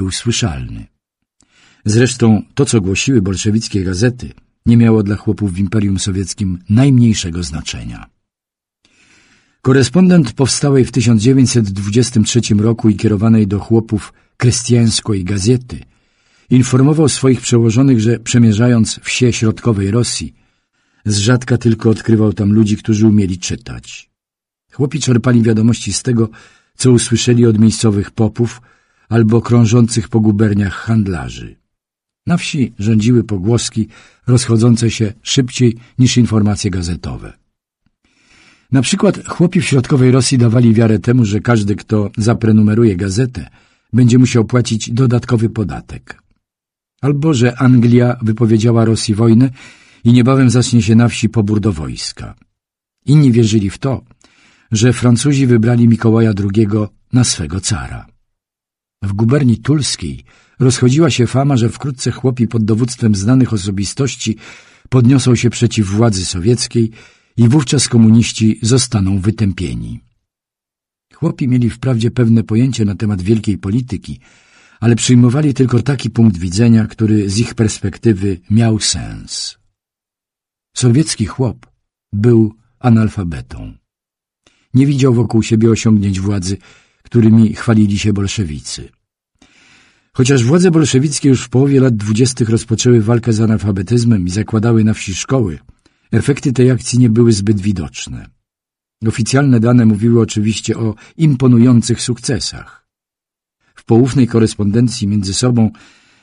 był słyszalny. Zresztą to, co głosiły bolszewickie gazety, nie miało dla chłopów w Imperium Sowieckim najmniejszego znaczenia. Korespondent powstałej w 1923 roku i kierowanej do chłopów Krystiańskiej Gazety informował swoich przełożonych, że przemierzając wsie środkowej Rosji, z rzadka tylko odkrywał tam ludzi, którzy umieli czytać. Chłopi czerpali wiadomości z tego, co usłyszeli od miejscowych popów, albo krążących po guberniach handlarzy. Na wsi rządziły pogłoski rozchodzące się szybciej niż informacje gazetowe. Na przykład chłopi w środkowej Rosji dawali wiarę temu, że każdy, kto zaprenumeruje gazetę, będzie musiał płacić dodatkowy podatek. Albo, że Anglia wypowiedziała Rosji wojnę i niebawem zacznie się na wsi pobór do wojska. Inni wierzyli w to, że Francuzi wybrali Mikołaja II na swego cara. W guberni tulskiej rozchodziła się fama, że wkrótce chłopi pod dowództwem znanych osobistości podniosą się przeciw władzy sowieckiej i wówczas komuniści zostaną wytępieni. Chłopi mieli wprawdzie pewne pojęcie na temat wielkiej polityki, ale przyjmowali tylko taki punkt widzenia, który z ich perspektywy miał sens. Sowiecki chłop był analfabetą. Nie widział wokół siebie osiągnięć władzy, którymi chwalili się bolszewicy. Chociaż władze bolszewickie już w połowie lat dwudziestych rozpoczęły walkę z analfabetyzmem i zakładały na wsi szkoły, efekty tej akcji nie były zbyt widoczne. Oficjalne dane mówiły oczywiście o imponujących sukcesach. W poufnej korespondencji między sobą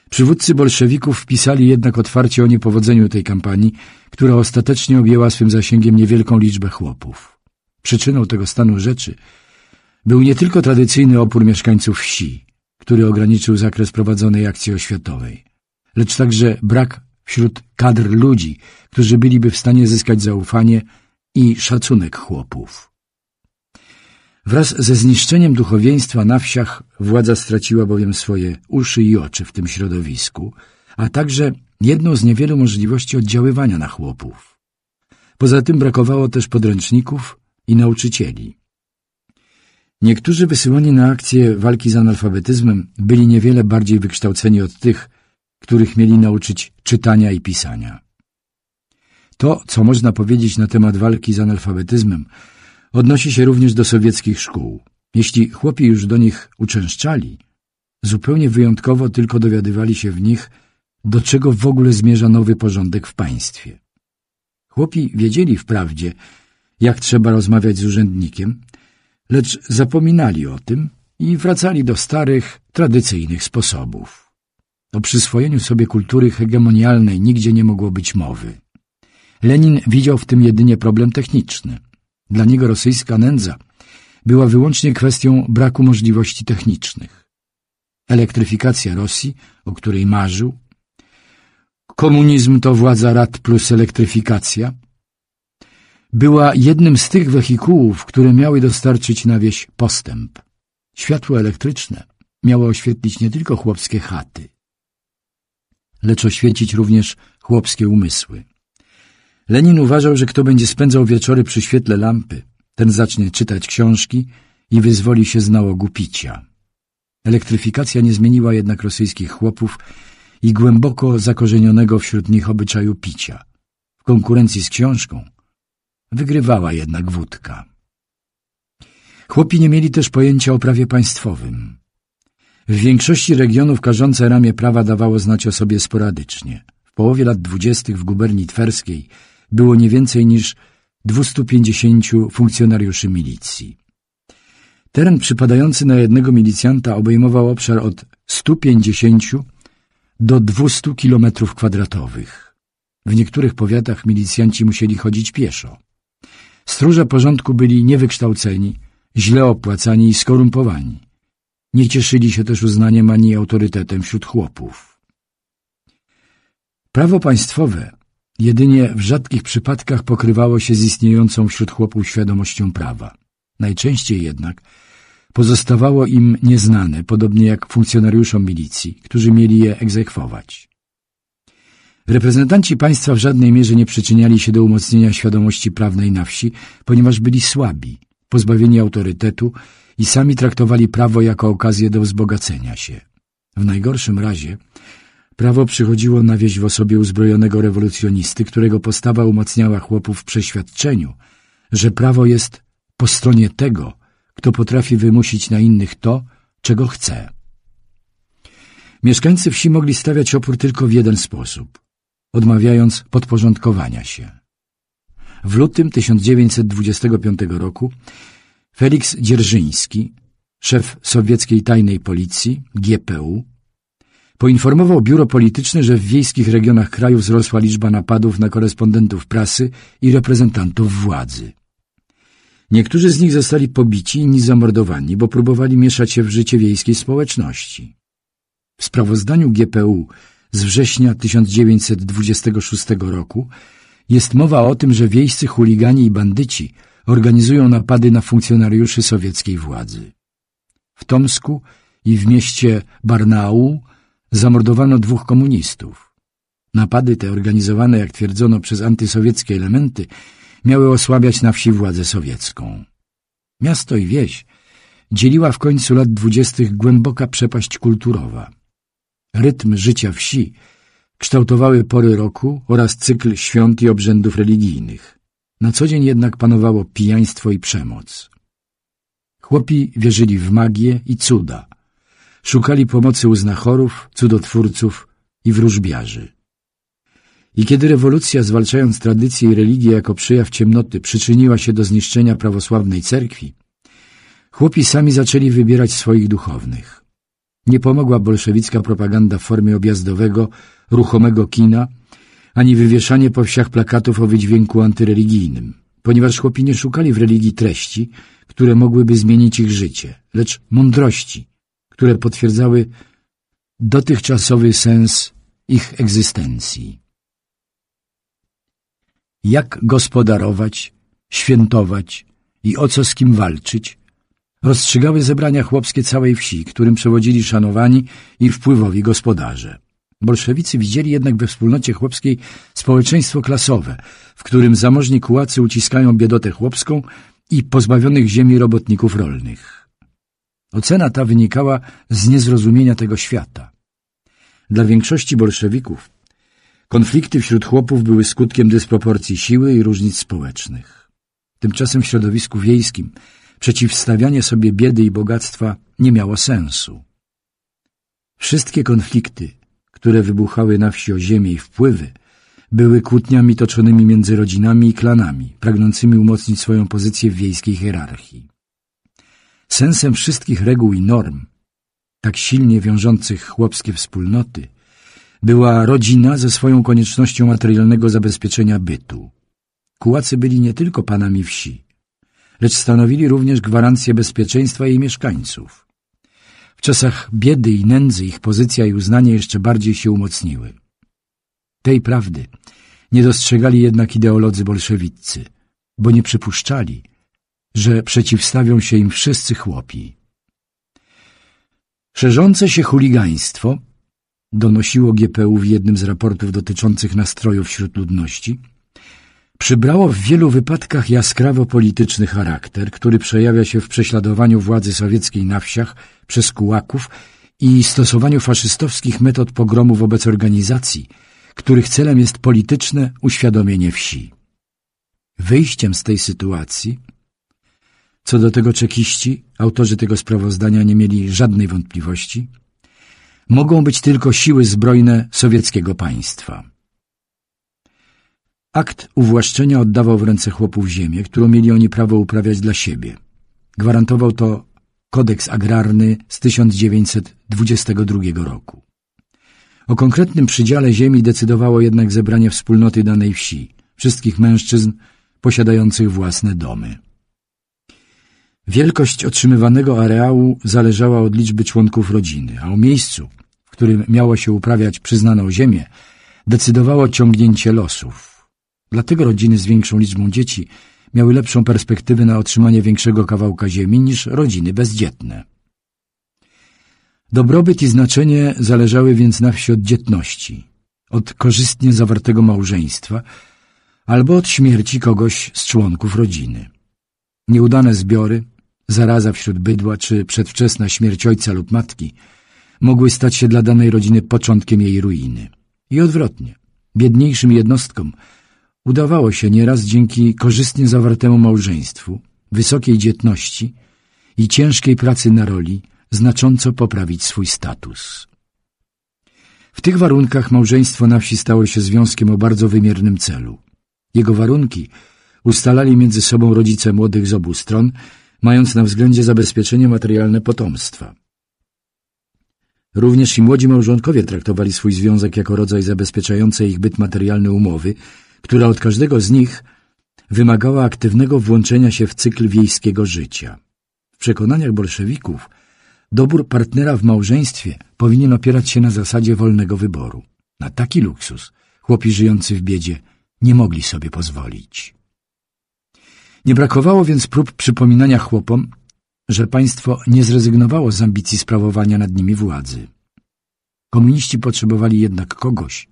przywódcy bolszewików wpisali jednak otwarcie o niepowodzeniu tej kampanii, która ostatecznie objęła swym zasięgiem niewielką liczbę chłopów. Przyczyną tego stanu rzeczy był nie tylko tradycyjny opór mieszkańców wsi, który ograniczył zakres prowadzonej akcji oświatowej, lecz także brak wśród kadr ludzi, którzy byliby w stanie zyskać zaufanie i szacunek chłopów. Wraz ze zniszczeniem duchowieństwa na wsiach władza straciła bowiem swoje uszy i oczy w tym środowisku, a także jedną z niewielu możliwości oddziaływania na chłopów. Poza tym brakowało też podręczników i nauczycieli. Niektórzy wysyłani na akcję walki z analfabetyzmem byli niewiele bardziej wykształceni od tych, których mieli nauczyć czytania i pisania. To, co można powiedzieć na temat walki z analfabetyzmem, odnosi się również do sowieckich szkół. Jeśli chłopi już do nich uczęszczali, zupełnie wyjątkowo tylko dowiadywali się w nich, do czego w ogóle zmierza nowy porządek w państwie. Chłopi wiedzieli wprawdzie, jak trzeba rozmawiać z urzędnikiem, lecz zapominali o tym i wracali do starych, tradycyjnych sposobów. O przyswojeniu sobie kultury hegemonialnej nigdzie nie mogło być mowy. Lenin widział w tym jedynie problem techniczny. Dla niego rosyjska nędza była wyłącznie kwestią braku możliwości technicznych. Elektryfikacja Rosji, o której marzył, komunizm to władza rad plus elektryfikacja – była jednym z tych wehikułów, które miały dostarczyć na wieś postęp. Światło elektryczne miało oświetlić nie tylko chłopskie chaty, lecz oświecić również chłopskie umysły. Lenin uważał, że kto będzie spędzał wieczory przy świetle lampy, ten zacznie czytać książki i wyzwoli się z nałogu picia. Elektryfikacja nie zmieniła jednak rosyjskich chłopów i głęboko zakorzenionego wśród nich obyczaju picia. W konkurencji z książką Wygrywała jednak wódka. Chłopi nie mieli też pojęcia o prawie państwowym. W większości regionów karzące ramię prawa dawało znać o sobie sporadycznie. W połowie lat dwudziestych w guberni twerskiej było nie więcej niż 250 funkcjonariuszy milicji. Teren przypadający na jednego milicjanta obejmował obszar od 150 do 200 km kwadratowych. W niektórych powiatach milicjanci musieli chodzić pieszo. Stróże porządku byli niewykształceni, źle opłacani i skorumpowani. Nie cieszyli się też uznaniem ani autorytetem wśród chłopów. Prawo państwowe jedynie w rzadkich przypadkach pokrywało się z istniejącą wśród chłopów świadomością prawa. Najczęściej jednak pozostawało im nieznane, podobnie jak funkcjonariuszom milicji, którzy mieli je egzekwować. Reprezentanci państwa w żadnej mierze nie przyczyniali się do umocnienia świadomości prawnej na wsi, ponieważ byli słabi, pozbawieni autorytetu i sami traktowali prawo jako okazję do wzbogacenia się. W najgorszym razie prawo przychodziło na wieś w osobie uzbrojonego rewolucjonisty, którego postawa umocniała chłopów w przeświadczeniu, że prawo jest po stronie tego, kto potrafi wymusić na innych to, czego chce. Mieszkańcy wsi mogli stawiać opór tylko w jeden sposób – odmawiając podporządkowania się. W lutym 1925 roku Felix Dzierżyński, szef sowieckiej tajnej policji, GPU, poinformował biuro polityczne, że w wiejskich regionach kraju wzrosła liczba napadów na korespondentów prasy i reprezentantów władzy. Niektórzy z nich zostali pobici, inni zamordowani, bo próbowali mieszać się w życie wiejskiej społeczności. W sprawozdaniu GPU z września 1926 roku jest mowa o tym, że wiejscy chuligani i bandyci organizują napady na funkcjonariuszy sowieckiej władzy. W Tomsku i w mieście Barnau zamordowano dwóch komunistów. Napady te organizowane, jak twierdzono, przez antysowieckie elementy miały osłabiać na wsi władzę sowiecką. Miasto i wieś dzieliła w końcu lat dwudziestych głęboka przepaść kulturowa rytm życia wsi kształtowały pory roku oraz cykl świąt i obrzędów religijnych. Na co dzień jednak panowało pijaństwo i przemoc. Chłopi wierzyli w magię i cuda. Szukali pomocy u znachorów, cudotwórców i wróżbiarzy. I kiedy rewolucja, zwalczając tradycję i religię jako przejaw ciemnoty, przyczyniła się do zniszczenia prawosławnej cerkwi, chłopi sami zaczęli wybierać swoich duchownych. Nie pomogła bolszewicka propaganda w formie objazdowego, ruchomego kina, ani wywieszanie po wsiach plakatów o wydźwięku antyreligijnym, ponieważ chłopi nie szukali w religii treści, które mogłyby zmienić ich życie, lecz mądrości, które potwierdzały dotychczasowy sens ich egzystencji. Jak gospodarować, świętować i o co z kim walczyć – rozstrzygały zebrania chłopskie całej wsi, którym przewodzili szanowani i wpływowi gospodarze. Bolszewicy widzieli jednak we wspólnocie chłopskiej społeczeństwo klasowe, w którym zamożni kułacy uciskają biedotę chłopską i pozbawionych ziemi robotników rolnych. Ocena ta wynikała z niezrozumienia tego świata. Dla większości bolszewików konflikty wśród chłopów były skutkiem dysproporcji siły i różnic społecznych. Tymczasem w środowisku wiejskim – przeciwstawianie sobie biedy i bogactwa nie miało sensu. Wszystkie konflikty, które wybuchały na wsi o ziemię i wpływy, były kłótniami toczonymi między rodzinami i klanami, pragnącymi umocnić swoją pozycję w wiejskiej hierarchii. Sensem wszystkich reguł i norm, tak silnie wiążących chłopskie wspólnoty, była rodzina ze swoją koniecznością materialnego zabezpieczenia bytu. Kułacy byli nie tylko panami wsi, lecz stanowili również gwarancję bezpieczeństwa jej mieszkańców. W czasach biedy i nędzy ich pozycja i uznanie jeszcze bardziej się umocniły. Tej prawdy nie dostrzegali jednak ideolodzy bolszewiccy, bo nie przypuszczali, że przeciwstawią się im wszyscy chłopi. Szerzące się chuligaństwo, donosiło GPU w jednym z raportów dotyczących nastrojów wśród ludności – przybrało w wielu wypadkach jaskrawo polityczny charakter, który przejawia się w prześladowaniu władzy sowieckiej na wsiach przez kułaków i stosowaniu faszystowskich metod pogromu wobec organizacji, których celem jest polityczne uświadomienie wsi. Wyjściem z tej sytuacji, co do tego czekiści, autorzy tego sprawozdania nie mieli żadnej wątpliwości, mogą być tylko siły zbrojne sowieckiego państwa. Akt uwłaszczenia oddawał w ręce chłopów ziemię, którą mieli oni prawo uprawiać dla siebie. Gwarantował to kodeks agrarny z 1922 roku. O konkretnym przydziale ziemi decydowało jednak zebranie wspólnoty danej wsi, wszystkich mężczyzn posiadających własne domy. Wielkość otrzymywanego areału zależała od liczby członków rodziny, a o miejscu, w którym miało się uprawiać przyznaną ziemię, decydowało ciągnięcie losów – Dlatego rodziny z większą liczbą dzieci miały lepszą perspektywę na otrzymanie większego kawałka ziemi niż rodziny bezdzietne. Dobrobyt i znaczenie zależały więc na wsi od dzietności, od korzystnie zawartego małżeństwa albo od śmierci kogoś z członków rodziny. Nieudane zbiory, zaraza wśród bydła czy przedwczesna śmierć ojca lub matki mogły stać się dla danej rodziny początkiem jej ruiny. I odwrotnie, biedniejszym jednostkom – Udawało się nieraz dzięki korzystnie zawartemu małżeństwu, wysokiej dzietności i ciężkiej pracy na roli znacząco poprawić swój status. W tych warunkach małżeństwo na wsi stało się związkiem o bardzo wymiernym celu. Jego warunki ustalali między sobą rodzice młodych z obu stron, mając na względzie zabezpieczenie materialne potomstwa. Również i młodzi małżonkowie traktowali swój związek jako rodzaj zabezpieczającej ich byt materialny umowy, która od każdego z nich wymagała aktywnego włączenia się w cykl wiejskiego życia. W przekonaniach bolszewików dobór partnera w małżeństwie powinien opierać się na zasadzie wolnego wyboru. Na taki luksus chłopi żyjący w biedzie nie mogli sobie pozwolić. Nie brakowało więc prób przypominania chłopom, że państwo nie zrezygnowało z ambicji sprawowania nad nimi władzy. Komuniści potrzebowali jednak kogoś,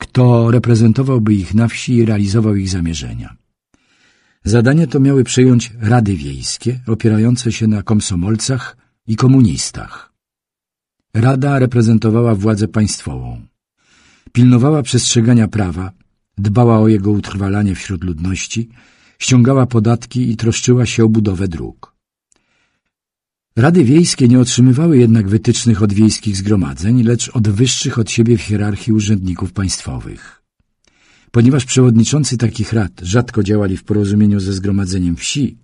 kto reprezentowałby ich na wsi i realizował ich zamierzenia. Zadanie to miały przejąć rady wiejskie, opierające się na komsomolcach i komunistach. Rada reprezentowała władzę państwową. Pilnowała przestrzegania prawa, dbała o jego utrwalanie wśród ludności, ściągała podatki i troszczyła się o budowę dróg. Rady wiejskie nie otrzymywały jednak wytycznych od wiejskich zgromadzeń, lecz od wyższych od siebie w hierarchii urzędników państwowych. Ponieważ przewodniczący takich rad rzadko działali w porozumieniu ze zgromadzeniem wsi,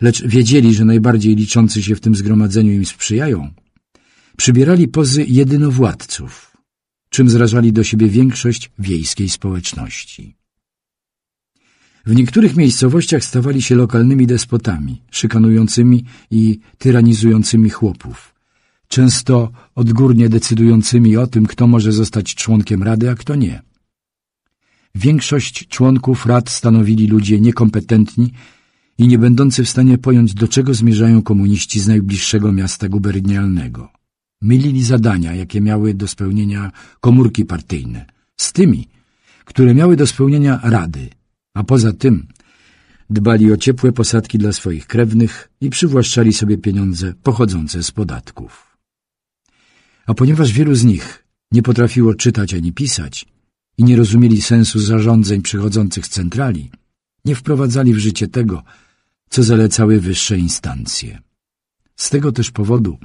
lecz wiedzieli, że najbardziej liczący się w tym zgromadzeniu im sprzyjają, przybierali pozy jedynowładców, czym zrażali do siebie większość wiejskiej społeczności. W niektórych miejscowościach stawali się lokalnymi despotami, szykanującymi i tyranizującymi chłopów, często odgórnie decydującymi o tym, kto może zostać członkiem rady, a kto nie. Większość członków rad stanowili ludzie niekompetentni i nie będący w stanie pojąć, do czego zmierzają komuniści z najbliższego miasta gubernialnego. Mylili zadania, jakie miały do spełnienia komórki partyjne, z tymi, które miały do spełnienia rady – a poza tym dbali o ciepłe posadki dla swoich krewnych i przywłaszczali sobie pieniądze pochodzące z podatków. A ponieważ wielu z nich nie potrafiło czytać ani pisać i nie rozumieli sensu zarządzeń przychodzących z centrali, nie wprowadzali w życie tego, co zalecały wyższe instancje. Z tego też powodu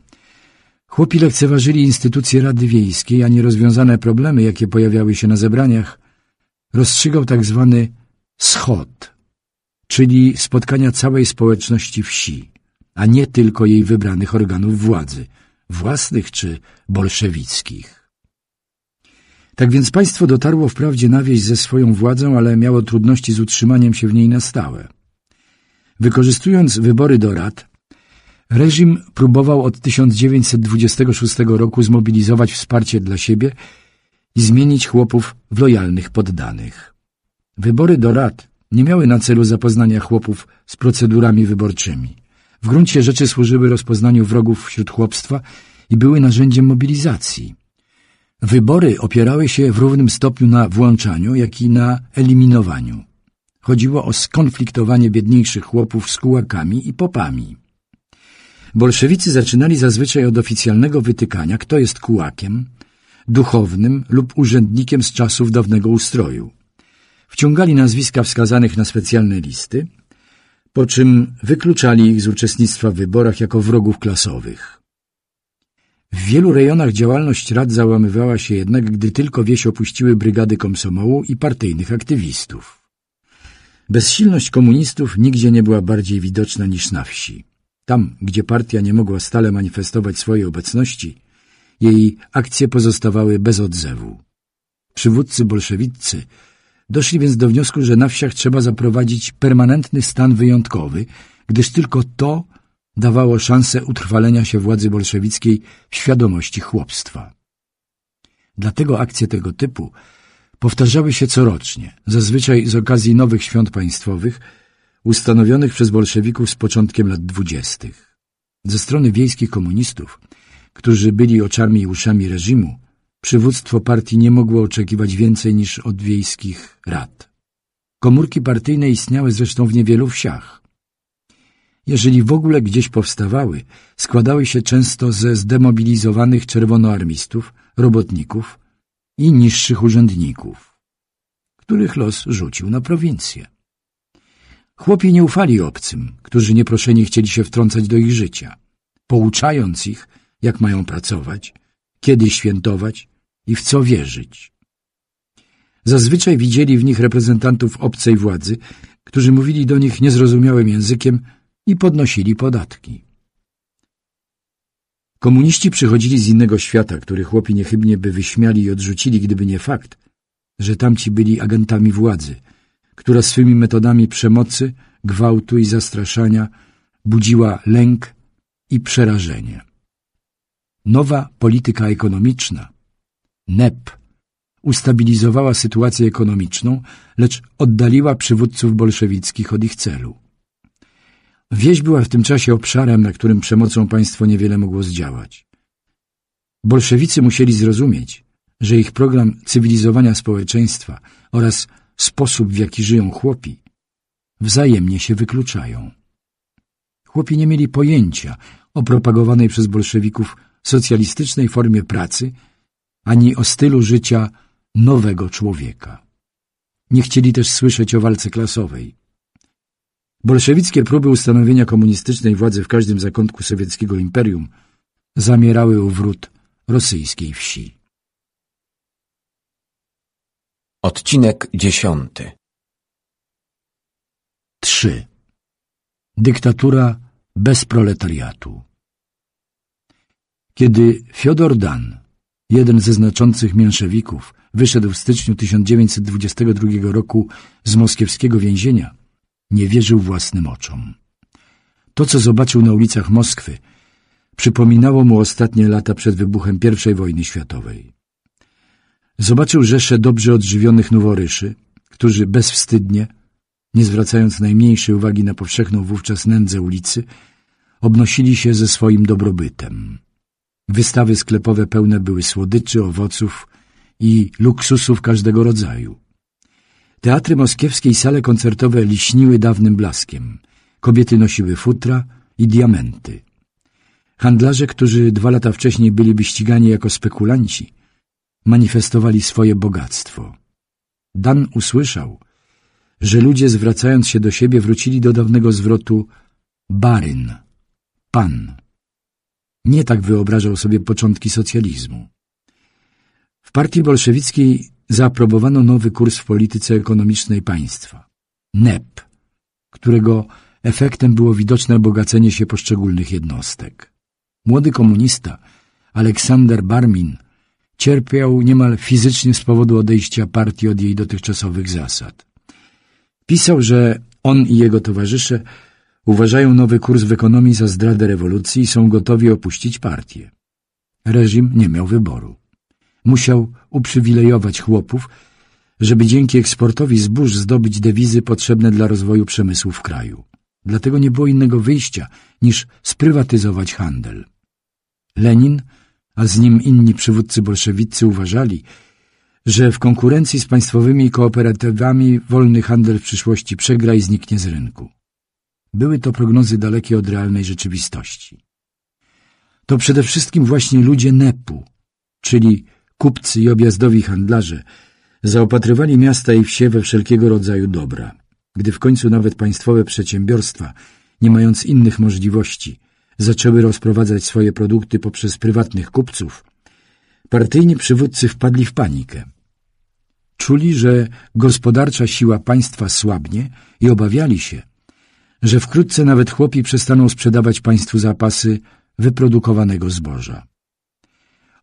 chłopi lekceważyli instytucje Rady Wiejskiej, a nierozwiązane problemy, jakie pojawiały się na zebraniach, rozstrzygał tak zwany schod, czyli spotkania całej społeczności wsi, a nie tylko jej wybranych organów władzy, własnych czy bolszewickich. Tak więc państwo dotarło wprawdzie na wieś ze swoją władzą, ale miało trudności z utrzymaniem się w niej na stałe. Wykorzystując wybory do rad, reżim próbował od 1926 roku zmobilizować wsparcie dla siebie i zmienić chłopów w lojalnych poddanych. Wybory do rad nie miały na celu zapoznania chłopów z procedurami wyborczymi. W gruncie rzeczy służyły rozpoznaniu wrogów wśród chłopstwa i były narzędziem mobilizacji. Wybory opierały się w równym stopniu na włączaniu, jak i na eliminowaniu. Chodziło o skonfliktowanie biedniejszych chłopów z kułakami i popami. Bolszewicy zaczynali zazwyczaj od oficjalnego wytykania, kto jest kułakiem, duchownym lub urzędnikiem z czasów dawnego ustroju wciągali nazwiska wskazanych na specjalne listy, po czym wykluczali ich z uczestnictwa w wyborach jako wrogów klasowych. W wielu rejonach działalność rad załamywała się jednak, gdy tylko wieś opuściły brygady komsomołu i partyjnych aktywistów. Bezsilność komunistów nigdzie nie była bardziej widoczna niż na wsi. Tam, gdzie partia nie mogła stale manifestować swojej obecności, jej akcje pozostawały bez odzewu. Przywódcy bolszewiccy Doszli więc do wniosku, że na wsiach trzeba zaprowadzić permanentny stan wyjątkowy, gdyż tylko to dawało szansę utrwalenia się władzy bolszewickiej w świadomości chłopstwa. Dlatego akcje tego typu powtarzały się corocznie, zazwyczaj z okazji nowych świąt państwowych ustanowionych przez bolszewików z początkiem lat dwudziestych. Ze strony wiejskich komunistów, którzy byli oczami i uszami reżimu, przywództwo partii nie mogło oczekiwać więcej niż od wiejskich rad. Komórki partyjne istniały zresztą w niewielu wsiach. Jeżeli w ogóle gdzieś powstawały, składały się często ze zdemobilizowanych czerwonoarmistów, robotników i niższych urzędników, których los rzucił na prowincję. Chłopi nie ufali obcym, którzy nieproszeni chcieli się wtrącać do ich życia, pouczając ich, jak mają pracować, kiedy świętować, i w co wierzyć. Zazwyczaj widzieli w nich reprezentantów obcej władzy, którzy mówili do nich niezrozumiałym językiem i podnosili podatki. Komuniści przychodzili z innego świata, który chłopi niechybnie by wyśmiali i odrzucili, gdyby nie fakt, że tamci byli agentami władzy, która swymi metodami przemocy, gwałtu i zastraszania budziła lęk i przerażenie. Nowa polityka ekonomiczna NEP ustabilizowała sytuację ekonomiczną, lecz oddaliła przywódców bolszewickich od ich celu. Wieś była w tym czasie obszarem, na którym przemocą państwo niewiele mogło zdziałać. Bolszewicy musieli zrozumieć, że ich program cywilizowania społeczeństwa oraz sposób, w jaki żyją chłopi, wzajemnie się wykluczają. Chłopi nie mieli pojęcia o propagowanej przez bolszewików socjalistycznej formie pracy – ani o stylu życia nowego człowieka. Nie chcieli też słyszeć o walce klasowej. Bolszewickie próby ustanowienia komunistycznej władzy w każdym zakątku sowieckiego imperium zamierały u wrót rosyjskiej wsi. Odcinek dziesiąty 3. Dyktatura bez proletariatu Kiedy Fiodor Dan Jeden ze znaczących mięszewików wyszedł w styczniu 1922 roku z moskiewskiego więzienia. Nie wierzył własnym oczom. To, co zobaczył na ulicach Moskwy, przypominało mu ostatnie lata przed wybuchem I wojny światowej. Zobaczył rzesze dobrze odżywionych noworyszy, którzy bezwstydnie, nie zwracając najmniejszej uwagi na powszechną wówczas nędzę ulicy, obnosili się ze swoim dobrobytem. Wystawy sklepowe pełne były słodyczy, owoców i luksusów każdego rodzaju. Teatry moskiewskie i sale koncertowe liśniły dawnym blaskiem. Kobiety nosiły futra i diamenty. Handlarze, którzy dwa lata wcześniej byli ścigani jako spekulanci, manifestowali swoje bogactwo. Dan usłyszał, że ludzie zwracając się do siebie wrócili do dawnego zwrotu baryn, pan. Nie tak wyobrażał sobie początki socjalizmu. W partii bolszewickiej zaaprobowano nowy kurs w polityce ekonomicznej państwa – NEP, którego efektem było widoczne bogacenie się poszczególnych jednostek. Młody komunista Aleksander Barmin cierpiał niemal fizycznie z powodu odejścia partii od jej dotychczasowych zasad. Pisał, że on i jego towarzysze Uważają nowy kurs w ekonomii za zdradę rewolucji i są gotowi opuścić partię. Reżim nie miał wyboru. Musiał uprzywilejować chłopów, żeby dzięki eksportowi zbóż zdobyć dewizy potrzebne dla rozwoju przemysłu w kraju. Dlatego nie było innego wyjścia niż sprywatyzować handel. Lenin, a z nim inni przywódcy bolszewicy uważali, że w konkurencji z państwowymi kooperatywami wolny handel w przyszłości przegra i zniknie z rynku. Były to prognozy dalekie od realnej rzeczywistości. To przede wszystkim właśnie ludzie Nepu, czyli kupcy i objazdowi handlarze, zaopatrywali miasta i wsie we wszelkiego rodzaju dobra, gdy w końcu nawet państwowe przedsiębiorstwa, nie mając innych możliwości, zaczęły rozprowadzać swoje produkty poprzez prywatnych kupców, partyjni przywódcy wpadli w panikę. Czuli, że gospodarcza siła państwa słabnie i obawiali się, że wkrótce nawet chłopi przestaną sprzedawać państwu zapasy wyprodukowanego zboża.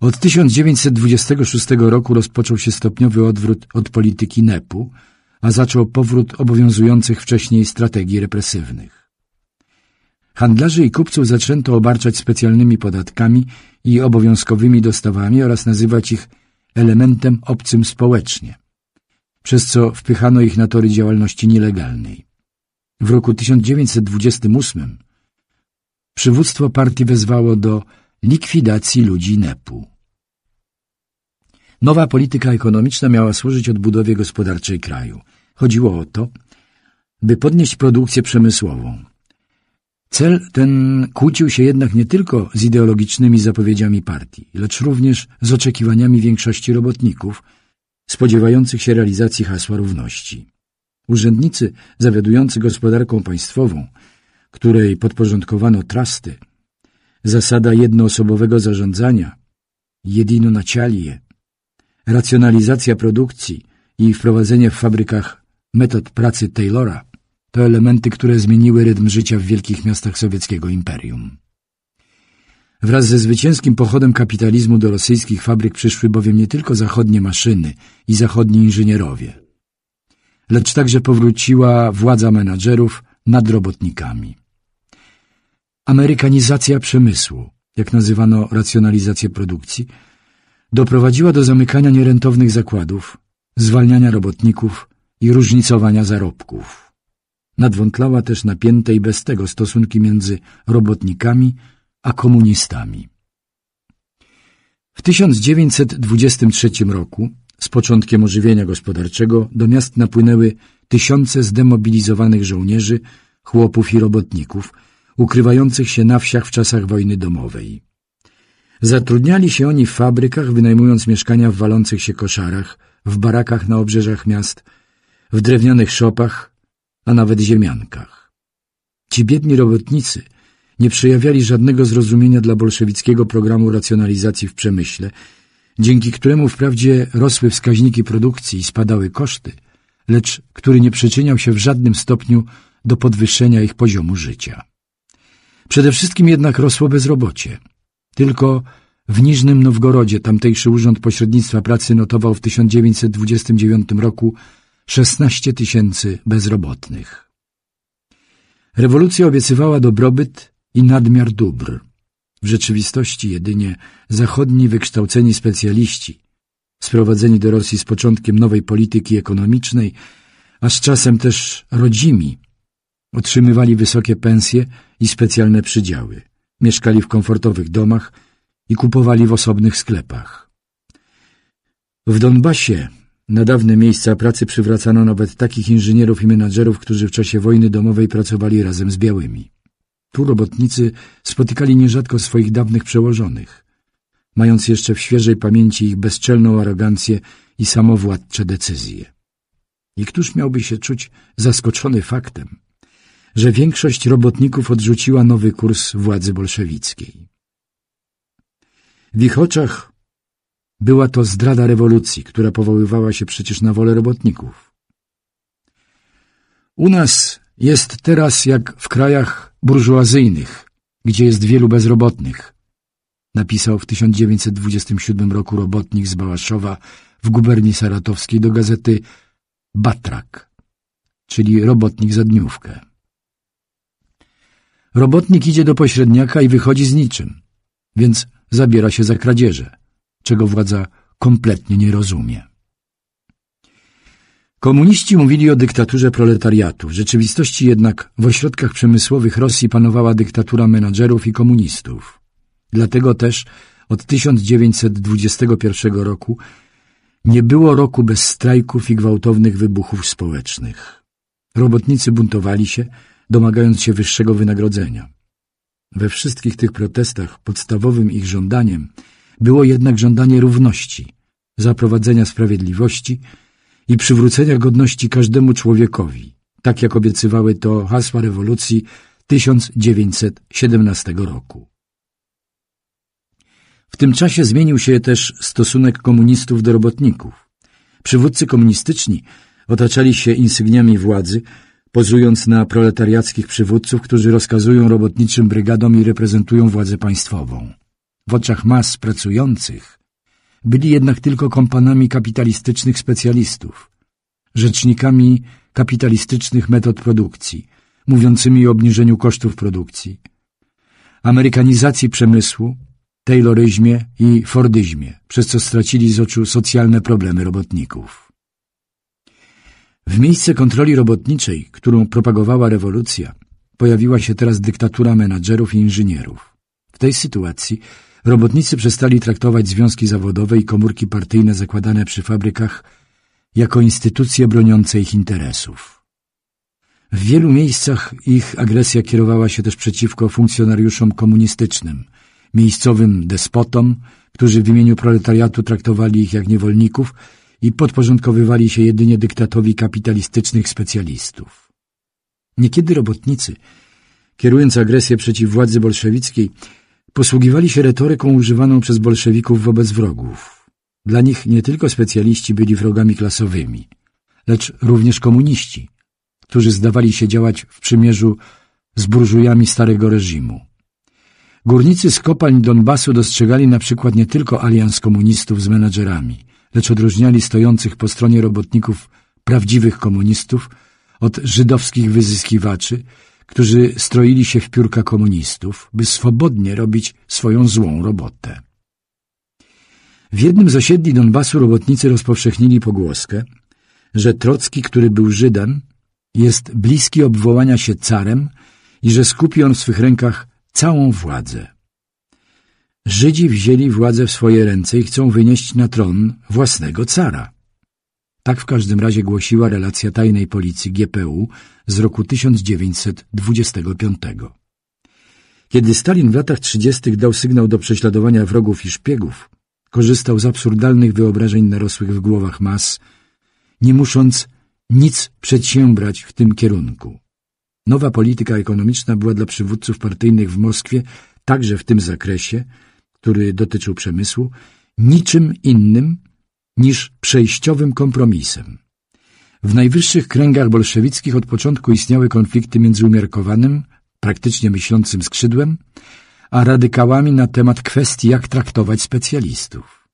Od 1926 roku rozpoczął się stopniowy odwrót od polityki NEP-u, a zaczął powrót obowiązujących wcześniej strategii represywnych. Handlarzy i kupców zaczęto obarczać specjalnymi podatkami i obowiązkowymi dostawami oraz nazywać ich elementem obcym społecznie, przez co wpychano ich na tory działalności nielegalnej. W roku 1928 przywództwo partii wezwało do likwidacji ludzi NEP-u. Nowa polityka ekonomiczna miała służyć odbudowie gospodarczej kraju. Chodziło o to, by podnieść produkcję przemysłową. Cel ten kłócił się jednak nie tylko z ideologicznymi zapowiedziami partii, lecz również z oczekiwaniami większości robotników, spodziewających się realizacji hasła równości. Urzędnicy zawiadujący gospodarką państwową, której podporządkowano trasty, zasada jednoosobowego zarządzania, jedino nacialie, racjonalizacja produkcji i wprowadzenie w fabrykach metod pracy Taylora to elementy, które zmieniły rytm życia w wielkich miastach sowieckiego imperium. Wraz ze zwycięskim pochodem kapitalizmu do rosyjskich fabryk przyszły bowiem nie tylko zachodnie maszyny i zachodni inżynierowie, lecz także powróciła władza menadżerów nad robotnikami. Amerykanizacja przemysłu, jak nazywano racjonalizację produkcji, doprowadziła do zamykania nierentownych zakładów, zwalniania robotników i różnicowania zarobków. Nadwątlała też napięte i bez tego stosunki między robotnikami a komunistami. W 1923 roku z początkiem ożywienia gospodarczego do miast napłynęły tysiące zdemobilizowanych żołnierzy, chłopów i robotników, ukrywających się na wsiach w czasach wojny domowej. Zatrudniali się oni w fabrykach, wynajmując mieszkania w walących się koszarach, w barakach na obrzeżach miast, w drewnianych szopach, a nawet ziemiankach. Ci biedni robotnicy nie przejawiali żadnego zrozumienia dla bolszewickiego programu racjonalizacji w przemyśle dzięki któremu wprawdzie rosły wskaźniki produkcji i spadały koszty, lecz który nie przyczyniał się w żadnym stopniu do podwyższenia ich poziomu życia. Przede wszystkim jednak rosło bezrobocie. Tylko w Niżnym Nowgorodzie tamtejszy Urząd Pośrednictwa Pracy notował w 1929 roku 16 tysięcy bezrobotnych. Rewolucja obiecywała dobrobyt i nadmiar dóbr w rzeczywistości jedynie zachodni wykształceni specjaliści, sprowadzeni do Rosji z początkiem nowej polityki ekonomicznej, a z czasem też rodzimi, otrzymywali wysokie pensje i specjalne przydziały, mieszkali w komfortowych domach i kupowali w osobnych sklepach. W Donbasie na dawne miejsca pracy przywracano nawet takich inżynierów i menadżerów, którzy w czasie wojny domowej pracowali razem z białymi. Tu robotnicy spotykali nierzadko swoich dawnych przełożonych, mając jeszcze w świeżej pamięci ich bezczelną arogancję i samowładcze decyzje. I któż miałby się czuć zaskoczony faktem, że większość robotników odrzuciła nowy kurs władzy bolszewickiej. W ich oczach była to zdrada rewolucji, która powoływała się przecież na wolę robotników. U nas jest teraz jak w krajach burżuazyjnych, gdzie jest wielu bezrobotnych. Napisał w 1927 roku robotnik z Bałaszowa w guberni saratowskiej do gazety Batrak, czyli robotnik za dniówkę. Robotnik idzie do pośredniaka i wychodzi z niczym, więc zabiera się za kradzieże, czego władza kompletnie nie rozumie. Komuniści mówili o dyktaturze proletariatu, w rzeczywistości jednak w ośrodkach przemysłowych Rosji panowała dyktatura menadżerów i komunistów. Dlatego też od 1921 roku nie było roku bez strajków i gwałtownych wybuchów społecznych. Robotnicy buntowali się, domagając się wyższego wynagrodzenia. We wszystkich tych protestach podstawowym ich żądaniem było jednak żądanie równości, zaprowadzenia sprawiedliwości – i przywrócenia godności każdemu człowiekowi, tak jak obiecywały to hasła rewolucji 1917 roku. W tym czasie zmienił się też stosunek komunistów do robotników. Przywódcy komunistyczni otaczali się insygniami władzy, pozując na proletariackich przywódców, którzy rozkazują robotniczym brygadom i reprezentują władzę państwową. W oczach mas pracujących byli jednak tylko kompanami kapitalistycznych specjalistów, rzecznikami kapitalistycznych metod produkcji, mówiącymi o obniżeniu kosztów produkcji, amerykanizacji przemysłu, tayloryzmie i fordyzmie, przez co stracili z oczu socjalne problemy robotników. W miejsce kontroli robotniczej, którą propagowała rewolucja, pojawiła się teraz dyktatura menadżerów i inżynierów. W tej sytuacji Robotnicy przestali traktować związki zawodowe i komórki partyjne zakładane przy fabrykach jako instytucje broniące ich interesów. W wielu miejscach ich agresja kierowała się też przeciwko funkcjonariuszom komunistycznym, miejscowym despotom, którzy w imieniu proletariatu traktowali ich jak niewolników i podporządkowywali się jedynie dyktatowi kapitalistycznych specjalistów. Niekiedy robotnicy, kierując agresję przeciw władzy bolszewickiej, posługiwali się retoryką używaną przez bolszewików wobec wrogów. Dla nich nie tylko specjaliści byli wrogami klasowymi, lecz również komuniści, którzy zdawali się działać w przymierzu z burżujami starego reżimu. Górnicy z kopalń Donbasu dostrzegali na przykład nie tylko alians komunistów z menadżerami, lecz odróżniali stojących po stronie robotników prawdziwych komunistów od żydowskich wyzyskiwaczy którzy stroili się w piórka komunistów, by swobodnie robić swoją złą robotę. W jednym z osiedli Donbasu robotnicy rozpowszechnili pogłoskę, że Trocki, który był Żydem, jest bliski obwołania się carem i że skupi on w swych rękach całą władzę. Żydzi wzięli władzę w swoje ręce i chcą wynieść na tron własnego cara. Tak w każdym razie głosiła relacja tajnej policji GPU z roku 1925. Kiedy Stalin w latach 30. dał sygnał do prześladowania wrogów i szpiegów, korzystał z absurdalnych wyobrażeń narosłych w głowach mas, nie musząc nic przedsiębrać w tym kierunku. Nowa polityka ekonomiczna była dla przywódców partyjnych w Moskwie, także w tym zakresie, który dotyczył przemysłu, niczym innym niż przejściowym kompromisem. W najwyższych kręgach bolszewickich od początku istniały konflikty między umiarkowanym, praktycznie myślącym skrzydłem, a radykałami na temat kwestii, jak traktować specjalistów.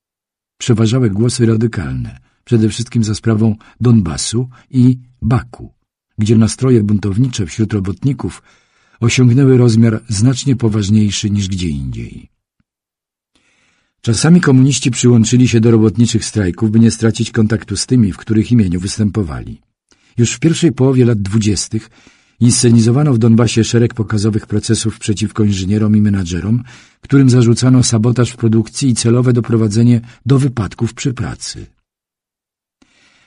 Przeważały głosy radykalne, przede wszystkim za sprawą Donbasu i Baku, gdzie nastroje buntownicze wśród robotników osiągnęły rozmiar znacznie poważniejszy niż gdzie indziej. Czasami komuniści przyłączyli się do robotniczych strajków, by nie stracić kontaktu z tymi, w których imieniu występowali. Już w pierwszej połowie lat dwudziestych inscenizowano w Donbasie szereg pokazowych procesów przeciwko inżynierom i menadżerom, którym zarzucano sabotaż w produkcji i celowe doprowadzenie do wypadków przy pracy.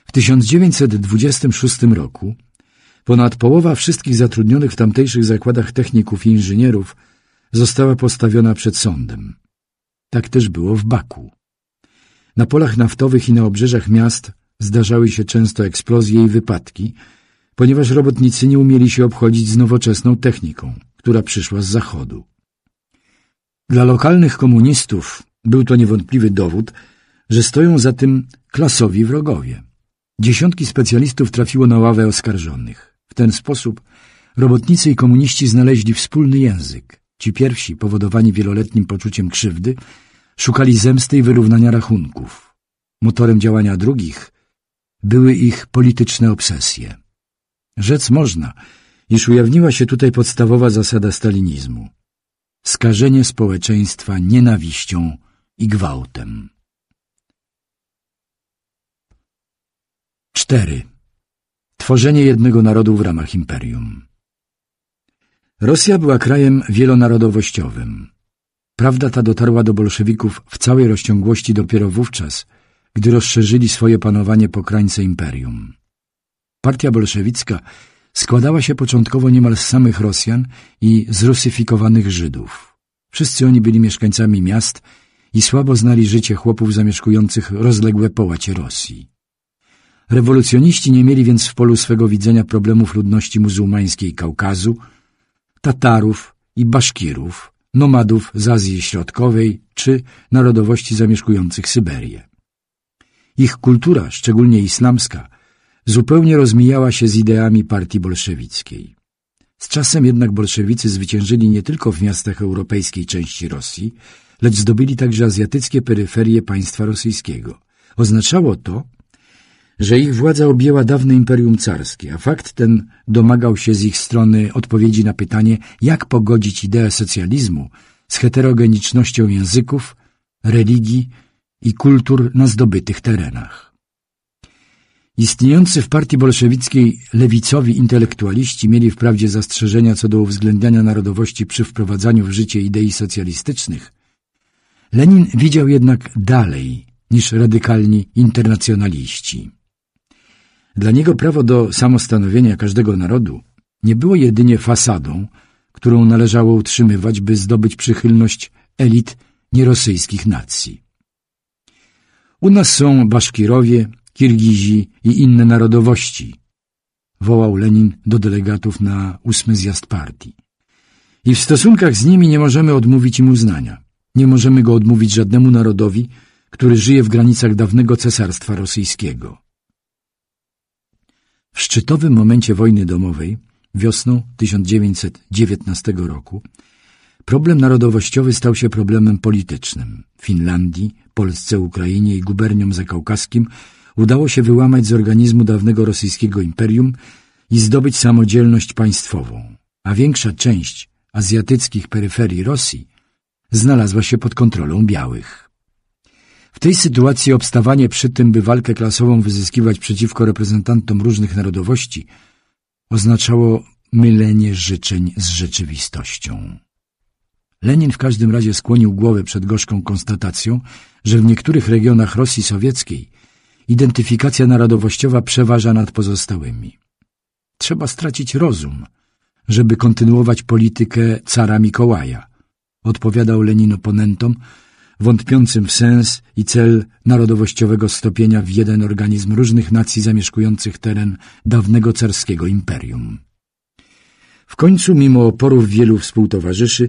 W 1926 roku ponad połowa wszystkich zatrudnionych w tamtejszych zakładach techników i inżynierów została postawiona przed sądem. Tak też było w Baku. Na polach naftowych i na obrzeżach miast zdarzały się często eksplozje i wypadki, ponieważ robotnicy nie umieli się obchodzić z nowoczesną techniką, która przyszła z zachodu. Dla lokalnych komunistów był to niewątpliwy dowód, że stoją za tym klasowi wrogowie. Dziesiątki specjalistów trafiło na ławę oskarżonych. W ten sposób robotnicy i komuniści znaleźli wspólny język – Ci pierwsi, powodowani wieloletnim poczuciem krzywdy, szukali zemsty i wyrównania rachunków. Motorem działania drugich były ich polityczne obsesje. Rzec można, iż ujawniła się tutaj podstawowa zasada stalinizmu – skażenie społeczeństwa nienawiścią i gwałtem. 4. Tworzenie jednego narodu w ramach imperium Rosja była krajem wielonarodowościowym. Prawda ta dotarła do bolszewików w całej rozciągłości dopiero wówczas, gdy rozszerzyli swoje panowanie po krańce imperium. Partia bolszewicka składała się początkowo niemal z samych Rosjan i zrusyfikowanych Żydów. Wszyscy oni byli mieszkańcami miast i słabo znali życie chłopów zamieszkujących rozległe połacie Rosji. Rewolucjoniści nie mieli więc w polu swego widzenia problemów ludności muzułmańskiej Kaukazu – Tatarów i Baszkirów, nomadów z Azji Środkowej czy narodowości zamieszkujących Syberię. Ich kultura, szczególnie islamska, zupełnie rozmijała się z ideami partii bolszewickiej. Z czasem jednak bolszewicy zwyciężyli nie tylko w miastach europejskiej części Rosji, lecz zdobyli także azjatyckie peryferie państwa rosyjskiego. Oznaczało to, że ich władza objęła dawne imperium carskie, a fakt ten domagał się z ich strony odpowiedzi na pytanie, jak pogodzić ideę socjalizmu z heterogenicznością języków, religii i kultur na zdobytych terenach. Istniejący w partii bolszewickiej lewicowi intelektualiści mieli wprawdzie zastrzeżenia co do uwzględniania narodowości przy wprowadzaniu w życie idei socjalistycznych. Lenin widział jednak dalej niż radykalni internacjonaliści. Dla niego prawo do samostanowienia każdego narodu nie było jedynie fasadą, którą należało utrzymywać, by zdobyć przychylność elit nierosyjskich nacji. U nas są Baszkirowie, Kirgizi i inne narodowości, wołał Lenin do delegatów na ósmy zjazd partii. I w stosunkach z nimi nie możemy odmówić im uznania. Nie możemy go odmówić żadnemu narodowi, który żyje w granicach dawnego cesarstwa rosyjskiego. W szczytowym momencie wojny domowej, wiosną 1919 roku, problem narodowościowy stał się problemem politycznym. Finlandii, Polsce, Ukrainie i guberniom zakaukaskim udało się wyłamać z organizmu dawnego rosyjskiego imperium i zdobyć samodzielność państwową, a większa część azjatyckich peryferii Rosji znalazła się pod kontrolą białych tej sytuacji obstawanie przy tym, by walkę klasową wyzyskiwać przeciwko reprezentantom różnych narodowości, oznaczało mylenie życzeń z rzeczywistością. Lenin w każdym razie skłonił głowę przed gorzką konstatacją, że w niektórych regionach Rosji Sowieckiej identyfikacja narodowościowa przeważa nad pozostałymi. Trzeba stracić rozum, żeby kontynuować politykę cara Mikołaja, odpowiadał Lenin oponentom, wątpiącym w sens i cel narodowościowego stopienia w jeden organizm różnych nacji zamieszkujących teren dawnego carskiego imperium. W końcu, mimo oporów wielu współtowarzyszy,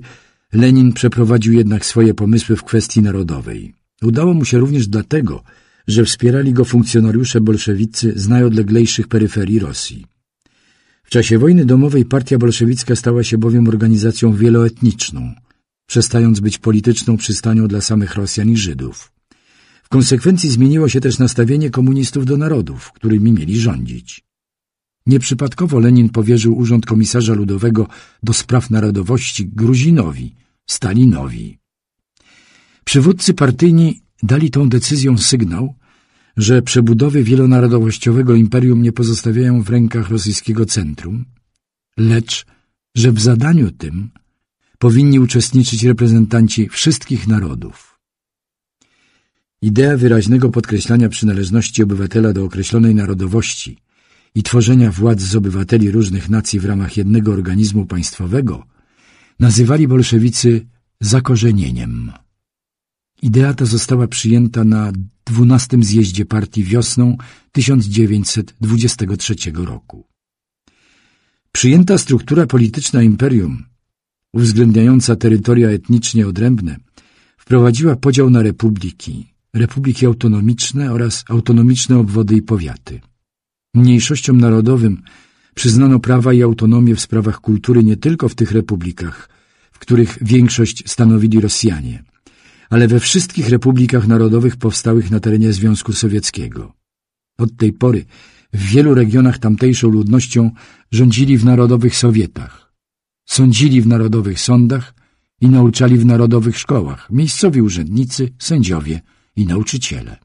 Lenin przeprowadził jednak swoje pomysły w kwestii narodowej. Udało mu się również dlatego, że wspierali go funkcjonariusze bolszewicy z najodleglejszych peryferii Rosji. W czasie wojny domowej partia bolszewicka stała się bowiem organizacją wieloetniczną – przestając być polityczną przystanią dla samych Rosjan i Żydów. W konsekwencji zmieniło się też nastawienie komunistów do narodów, którymi mieli rządzić. Nieprzypadkowo Lenin powierzył Urząd Komisarza Ludowego do spraw narodowości Gruzinowi, Stalinowi. Przywódcy partyjni dali tą decyzją sygnał, że przebudowy wielonarodowościowego imperium nie pozostawiają w rękach rosyjskiego centrum, lecz że w zadaniu tym powinni uczestniczyć reprezentanci wszystkich narodów. Idea wyraźnego podkreślania przynależności obywatela do określonej narodowości i tworzenia władz z obywateli różnych nacji w ramach jednego organizmu państwowego nazywali bolszewicy zakorzenieniem. Idea ta została przyjęta na XII zjeździe partii wiosną 1923 roku. Przyjęta struktura polityczna imperium uwzględniająca terytoria etnicznie odrębne, wprowadziła podział na republiki, republiki autonomiczne oraz autonomiczne obwody i powiaty. Mniejszościom narodowym przyznano prawa i autonomię w sprawach kultury nie tylko w tych republikach, w których większość stanowili Rosjanie, ale we wszystkich republikach narodowych powstałych na terenie Związku Sowieckiego. Od tej pory w wielu regionach tamtejszą ludnością rządzili w narodowych Sowietach. Sądzili w narodowych sądach i nauczali w narodowych szkołach miejscowi urzędnicy, sędziowie i nauczyciele.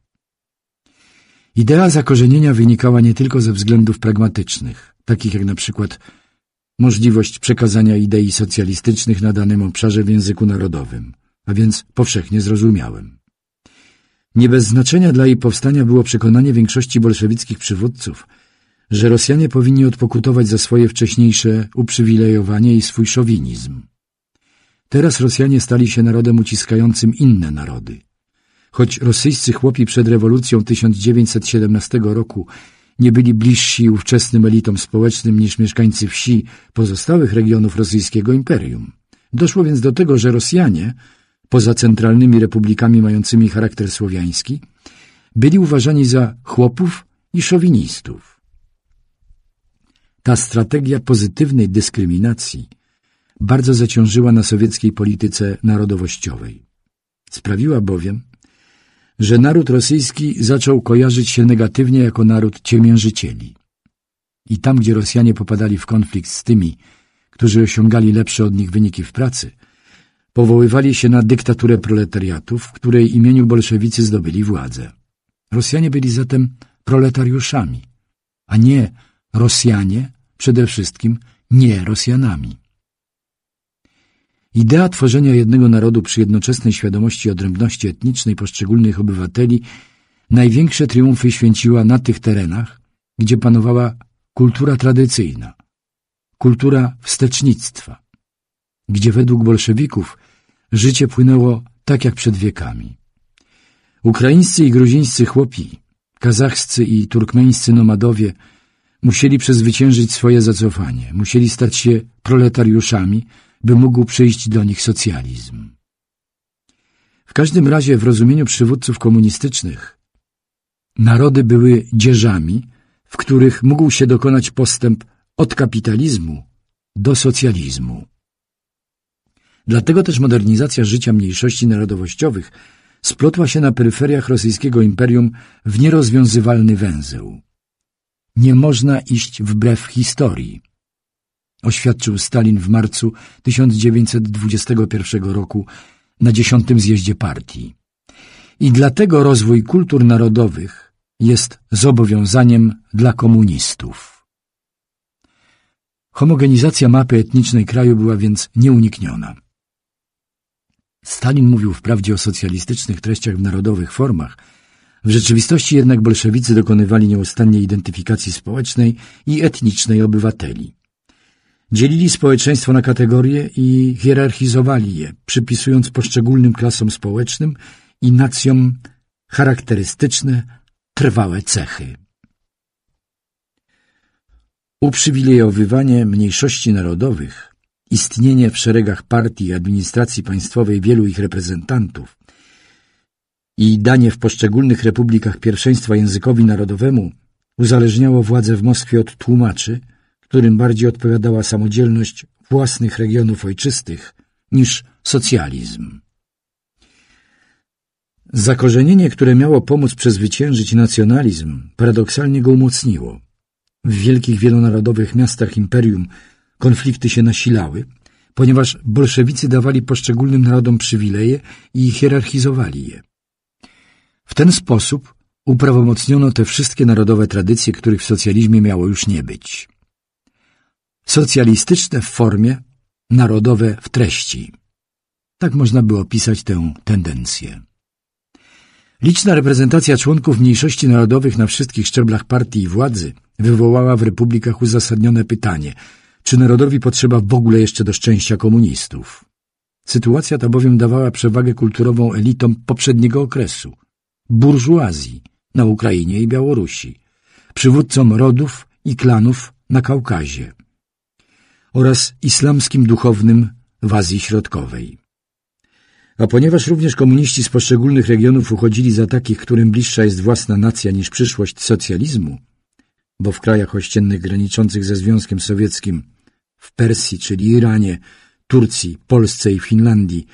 Idea zakorzenienia wynikała nie tylko ze względów pragmatycznych, takich jak na przykład możliwość przekazania idei socjalistycznych na danym obszarze w języku narodowym, a więc powszechnie zrozumiałym. Nie bez znaczenia dla jej powstania było przekonanie większości bolszewickich przywódców, że Rosjanie powinni odpokutować za swoje wcześniejsze uprzywilejowanie i swój szowinizm. Teraz Rosjanie stali się narodem uciskającym inne narody. Choć rosyjscy chłopi przed rewolucją 1917 roku nie byli bliżsi ówczesnym elitom społecznym niż mieszkańcy wsi pozostałych regionów rosyjskiego imperium. Doszło więc do tego, że Rosjanie, poza centralnymi republikami mającymi charakter słowiański, byli uważani za chłopów i szowinistów. Ta strategia pozytywnej dyskryminacji bardzo zaciążyła na sowieckiej polityce narodowościowej. Sprawiła bowiem, że naród rosyjski zaczął kojarzyć się negatywnie jako naród ciemiężycieli. I tam, gdzie Rosjanie popadali w konflikt z tymi, którzy osiągali lepsze od nich wyniki w pracy, powoływali się na dyktaturę proletariatu, w której imieniu bolszewicy zdobyli władzę. Rosjanie byli zatem proletariuszami, a nie Rosjanie przede wszystkim nie Rosjanami. Idea tworzenia jednego narodu przy jednoczesnej świadomości odrębności etnicznej poszczególnych obywateli największe triumfy święciła na tych terenach, gdzie panowała kultura tradycyjna, kultura wstecznictwa, gdzie według bolszewików życie płynęło tak jak przed wiekami. Ukraińscy i gruzińscy chłopi, kazachscy i turkmeńscy nomadowie – Musieli przezwyciężyć swoje zacofanie, musieli stać się proletariuszami, by mógł przyjść do nich socjalizm. W każdym razie w rozumieniu przywódców komunistycznych narody były dzieżami, w których mógł się dokonać postęp od kapitalizmu do socjalizmu. Dlatego też modernizacja życia mniejszości narodowościowych splotła się na peryferiach rosyjskiego imperium w nierozwiązywalny węzeł. Nie można iść wbrew historii, oświadczył Stalin w marcu 1921 roku na dziesiątym zjeździe partii. I dlatego rozwój kultur narodowych jest zobowiązaniem dla komunistów. Homogenizacja mapy etnicznej kraju była więc nieunikniona. Stalin mówił wprawdzie o socjalistycznych treściach w narodowych formach – w rzeczywistości jednak bolszewicy dokonywali nieustannie identyfikacji społecznej i etnicznej obywateli. Dzielili społeczeństwo na kategorie i hierarchizowali je, przypisując poszczególnym klasom społecznym i nacjom charakterystyczne, trwałe cechy. Uprzywilejowywanie mniejszości narodowych, istnienie w szeregach partii i administracji państwowej wielu ich reprezentantów, i danie w poszczególnych republikach pierwszeństwa językowi narodowemu uzależniało władzę w Moskwie od tłumaczy, którym bardziej odpowiadała samodzielność własnych regionów ojczystych niż socjalizm. Zakorzenienie, które miało pomóc przezwyciężyć nacjonalizm, paradoksalnie go umocniło. W wielkich wielonarodowych miastach imperium konflikty się nasilały, ponieważ bolszewicy dawali poszczególnym narodom przywileje i hierarchizowali je. W ten sposób uprawomocniono te wszystkie narodowe tradycje, których w socjalizmie miało już nie być. Socjalistyczne w formie, narodowe w treści. Tak można by opisać tę tendencję. Liczna reprezentacja członków mniejszości narodowych na wszystkich szczeblach partii i władzy wywołała w republikach uzasadnione pytanie, czy narodowi potrzeba w ogóle jeszcze do szczęścia komunistów. Sytuacja ta bowiem dawała przewagę kulturową elitom poprzedniego okresu – burżuazji na Ukrainie i Białorusi, przywódcom rodów i klanów na Kaukazie oraz islamskim duchownym w Azji Środkowej. A ponieważ również komuniści z poszczególnych regionów uchodzili za takich, którym bliższa jest własna nacja niż przyszłość socjalizmu, bo w krajach ościennych graniczących ze Związkiem Sowieckim, w Persji, czyli Iranie, Turcji, Polsce i Finlandii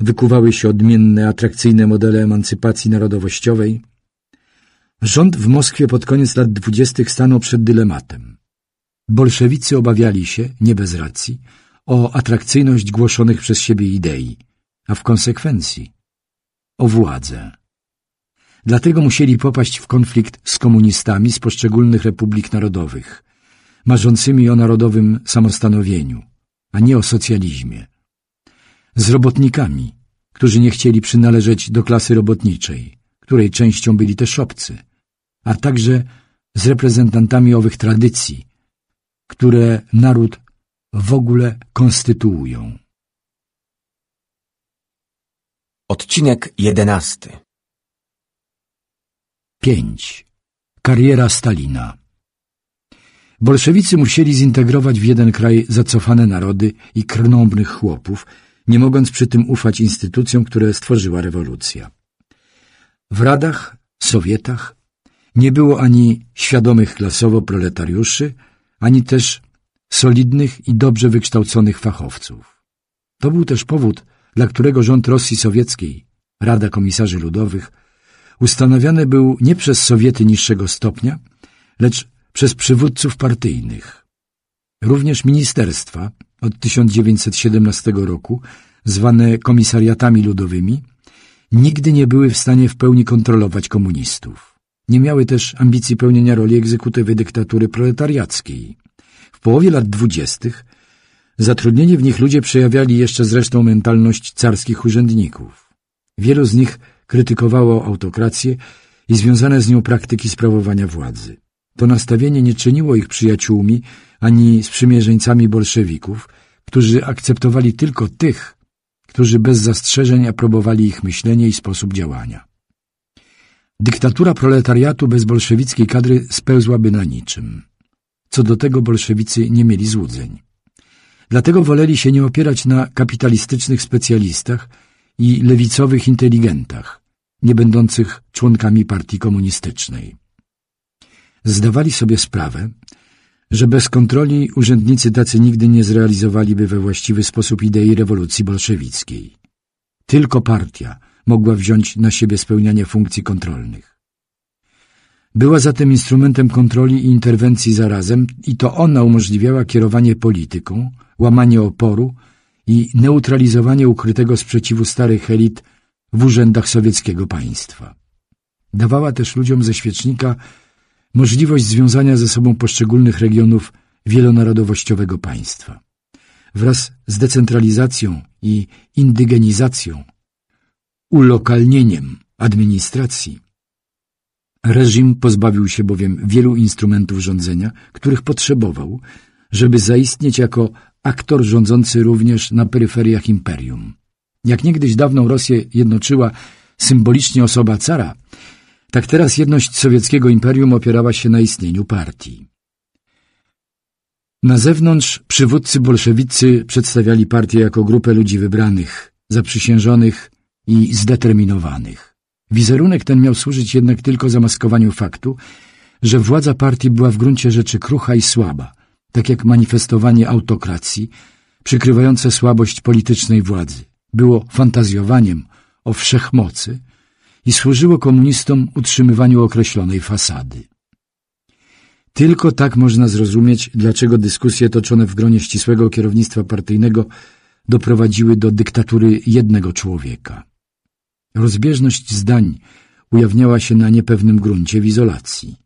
wykuwały się odmienne, atrakcyjne modele emancypacji narodowościowej, rząd w Moskwie pod koniec lat dwudziestych stanął przed dylematem. Bolszewicy obawiali się, nie bez racji, o atrakcyjność głoszonych przez siebie idei, a w konsekwencji o władzę. Dlatego musieli popaść w konflikt z komunistami z poszczególnych republik narodowych, marzącymi o narodowym samostanowieniu, a nie o socjalizmie z robotnikami, którzy nie chcieli przynależeć do klasy robotniczej, której częścią byli też obcy, a także z reprezentantami owych tradycji, które naród w ogóle konstytuują. Odcinek jedenasty 5. Kariera Stalina Bolszewicy musieli zintegrować w jeden kraj zacofane narody i krnąbnych chłopów, nie mogąc przy tym ufać instytucjom, które stworzyła rewolucja. W radach, sowietach nie było ani świadomych klasowo proletariuszy, ani też solidnych i dobrze wykształconych fachowców. To był też powód, dla którego rząd Rosji Sowieckiej, Rada Komisarzy Ludowych, ustanawiany był nie przez Sowiety niższego stopnia, lecz przez przywódców partyjnych. Również ministerstwa, od 1917 roku, zwane komisariatami ludowymi, nigdy nie były w stanie w pełni kontrolować komunistów. Nie miały też ambicji pełnienia roli egzekutywy dyktatury proletariackiej. W połowie lat dwudziestych zatrudnieni w nich ludzie przejawiali jeszcze zresztą mentalność carskich urzędników. Wielu z nich krytykowało autokrację i związane z nią praktyki sprawowania władzy. To nastawienie nie czyniło ich przyjaciółmi ani sprzymierzeńcami bolszewików, którzy akceptowali tylko tych, którzy bez zastrzeżeń aprobowali ich myślenie i sposób działania. Dyktatura proletariatu bez bolszewickiej kadry spełzłaby na niczym. Co do tego bolszewicy nie mieli złudzeń. Dlatego woleli się nie opierać na kapitalistycznych specjalistach i lewicowych inteligentach, nie będących członkami partii komunistycznej zdawali sobie sprawę, że bez kontroli urzędnicy tacy nigdy nie zrealizowaliby we właściwy sposób idei rewolucji bolszewickiej. Tylko partia mogła wziąć na siebie spełnianie funkcji kontrolnych. Była zatem instrumentem kontroli i interwencji zarazem i to ona umożliwiała kierowanie polityką, łamanie oporu i neutralizowanie ukrytego sprzeciwu starych elit w urzędach sowieckiego państwa. Dawała też ludziom ze świecznika możliwość związania ze sobą poszczególnych regionów wielonarodowościowego państwa. Wraz z decentralizacją i indygenizacją, ulokalnieniem administracji, reżim pozbawił się bowiem wielu instrumentów rządzenia, których potrzebował, żeby zaistnieć jako aktor rządzący również na peryferiach imperium. Jak niegdyś dawną Rosję jednoczyła symbolicznie osoba cara, tak teraz jedność sowieckiego imperium opierała się na istnieniu partii. Na zewnątrz przywódcy bolszewicy przedstawiali partię jako grupę ludzi wybranych, zaprzysiężonych i zdeterminowanych. Wizerunek ten miał służyć jednak tylko zamaskowaniu faktu, że władza partii była w gruncie rzeczy krucha i słaba, tak jak manifestowanie autokracji, przykrywające słabość politycznej władzy. Było fantazjowaniem o wszechmocy, i służyło komunistom utrzymywaniu określonej fasady. Tylko tak można zrozumieć, dlaczego dyskusje toczone w gronie ścisłego kierownictwa partyjnego doprowadziły do dyktatury jednego człowieka. Rozbieżność zdań ujawniała się na niepewnym gruncie w izolacji.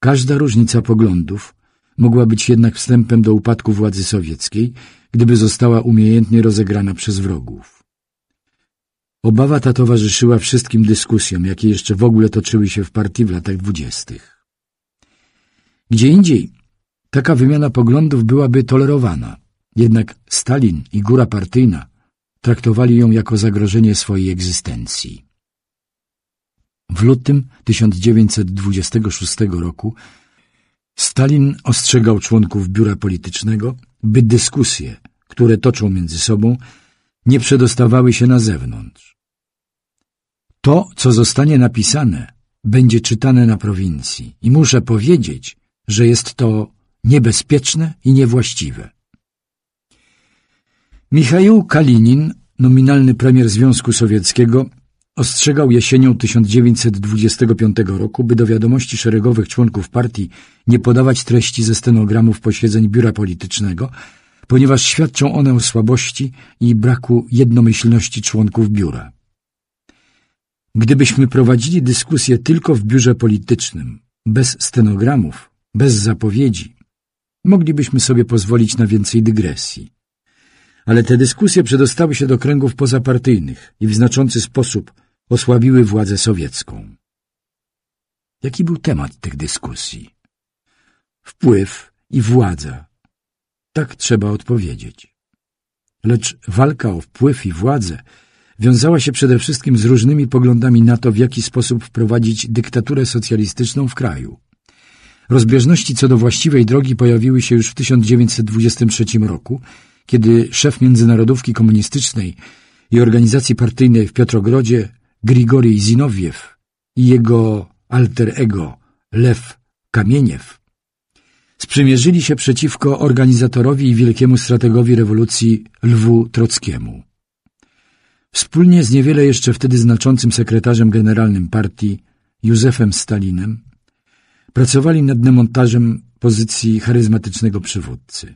Każda różnica poglądów mogła być jednak wstępem do upadku władzy sowieckiej, gdyby została umiejętnie rozegrana przez wrogów. Obawa ta towarzyszyła wszystkim dyskusjom, jakie jeszcze w ogóle toczyły się w partii w latach dwudziestych. Gdzie indziej taka wymiana poglądów byłaby tolerowana, jednak Stalin i góra partyjna traktowali ją jako zagrożenie swojej egzystencji. W lutym 1926 roku Stalin ostrzegał członków biura politycznego, by dyskusje, które toczą między sobą, nie przedostawały się na zewnątrz. To, co zostanie napisane, będzie czytane na prowincji i muszę powiedzieć, że jest to niebezpieczne i niewłaściwe. Michał Kalinin, nominalny premier Związku Sowieckiego, ostrzegał jesienią 1925 roku, by do wiadomości szeregowych członków partii nie podawać treści ze stenogramów posiedzeń biura politycznego, ponieważ świadczą one o słabości i braku jednomyślności członków biura. Gdybyśmy prowadzili dyskusję tylko w biurze politycznym, bez stenogramów, bez zapowiedzi, moglibyśmy sobie pozwolić na więcej dygresji. Ale te dyskusje przedostały się do kręgów pozapartyjnych i w znaczący sposób osłabiły władzę sowiecką. Jaki był temat tych dyskusji? Wpływ i władza. Tak trzeba odpowiedzieć. Lecz walka o wpływ i władzę wiązała się przede wszystkim z różnymi poglądami na to, w jaki sposób wprowadzić dyktaturę socjalistyczną w kraju. Rozbieżności co do właściwej drogi pojawiły się już w 1923 roku, kiedy szef Międzynarodówki Komunistycznej i organizacji partyjnej w Piotrogrodzie Grigory Zinowiew i jego alter ego Lew Kamieniew sprzymierzyli się przeciwko organizatorowi i wielkiemu strategowi rewolucji Lwu Trockiemu. Wspólnie z niewiele jeszcze wtedy znaczącym sekretarzem generalnym partii Józefem Stalinem pracowali nad demontażem pozycji charyzmatycznego przywódcy.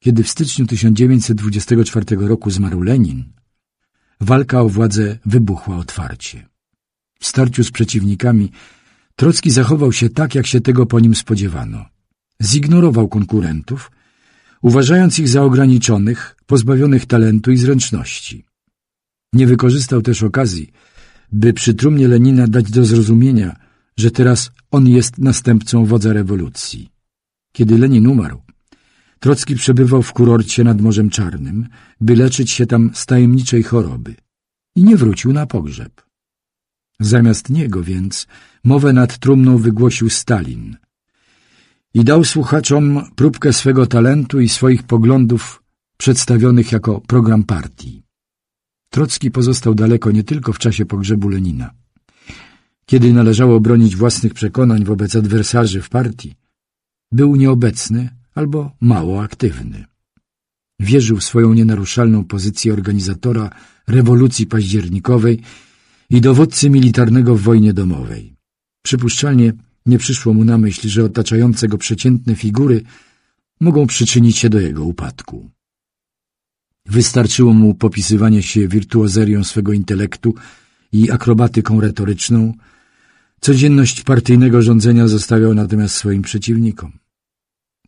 Kiedy w styczniu 1924 roku zmarł Lenin, walka o władzę wybuchła otwarcie. W starciu z przeciwnikami Trocki zachował się tak, jak się tego po nim spodziewano. Zignorował konkurentów, uważając ich za ograniczonych, pozbawionych talentu i zręczności. Nie wykorzystał też okazji, by przy trumnie Lenina dać do zrozumienia, że teraz on jest następcą wodza rewolucji. Kiedy Lenin umarł, Trocki przebywał w kurorcie nad Morzem Czarnym, by leczyć się tam z tajemniczej choroby i nie wrócił na pogrzeb. Zamiast niego więc mowę nad trumną wygłosił Stalin i dał słuchaczom próbkę swego talentu i swoich poglądów przedstawionych jako program partii. Trocki pozostał daleko nie tylko w czasie pogrzebu Lenina. Kiedy należało bronić własnych przekonań wobec adwersarzy w partii, był nieobecny albo mało aktywny. Wierzył w swoją nienaruszalną pozycję organizatora rewolucji październikowej i dowódcy militarnego w wojnie domowej. Przypuszczalnie nie przyszło mu na myśl, że otaczające go przeciętne figury mogą przyczynić się do jego upadku. Wystarczyło mu popisywanie się wirtuozerią swego intelektu i akrobatyką retoryczną. Codzienność partyjnego rządzenia zostawiał natomiast swoim przeciwnikom.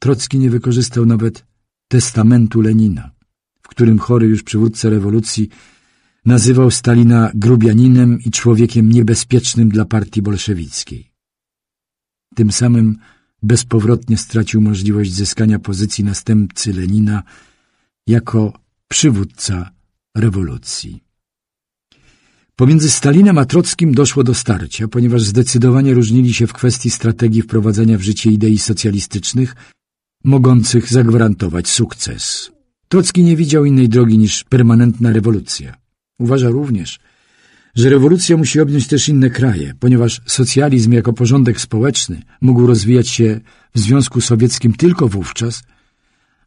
Trocki nie wykorzystał nawet testamentu Lenina, w którym chory już przywódca rewolucji nazywał Stalina grubianinem i człowiekiem niebezpiecznym dla partii bolszewickiej. Tym samym bezpowrotnie stracił możliwość zyskania pozycji następcy Lenina jako przywódca rewolucji. Pomiędzy Stalinem a Trockim doszło do starcia, ponieważ zdecydowanie różnili się w kwestii strategii wprowadzania w życie idei socjalistycznych, mogących zagwarantować sukces. Trocki nie widział innej drogi niż permanentna rewolucja. Uważa również, że rewolucja musi objąć też inne kraje, ponieważ socjalizm jako porządek społeczny mógł rozwijać się w Związku Sowieckim tylko wówczas,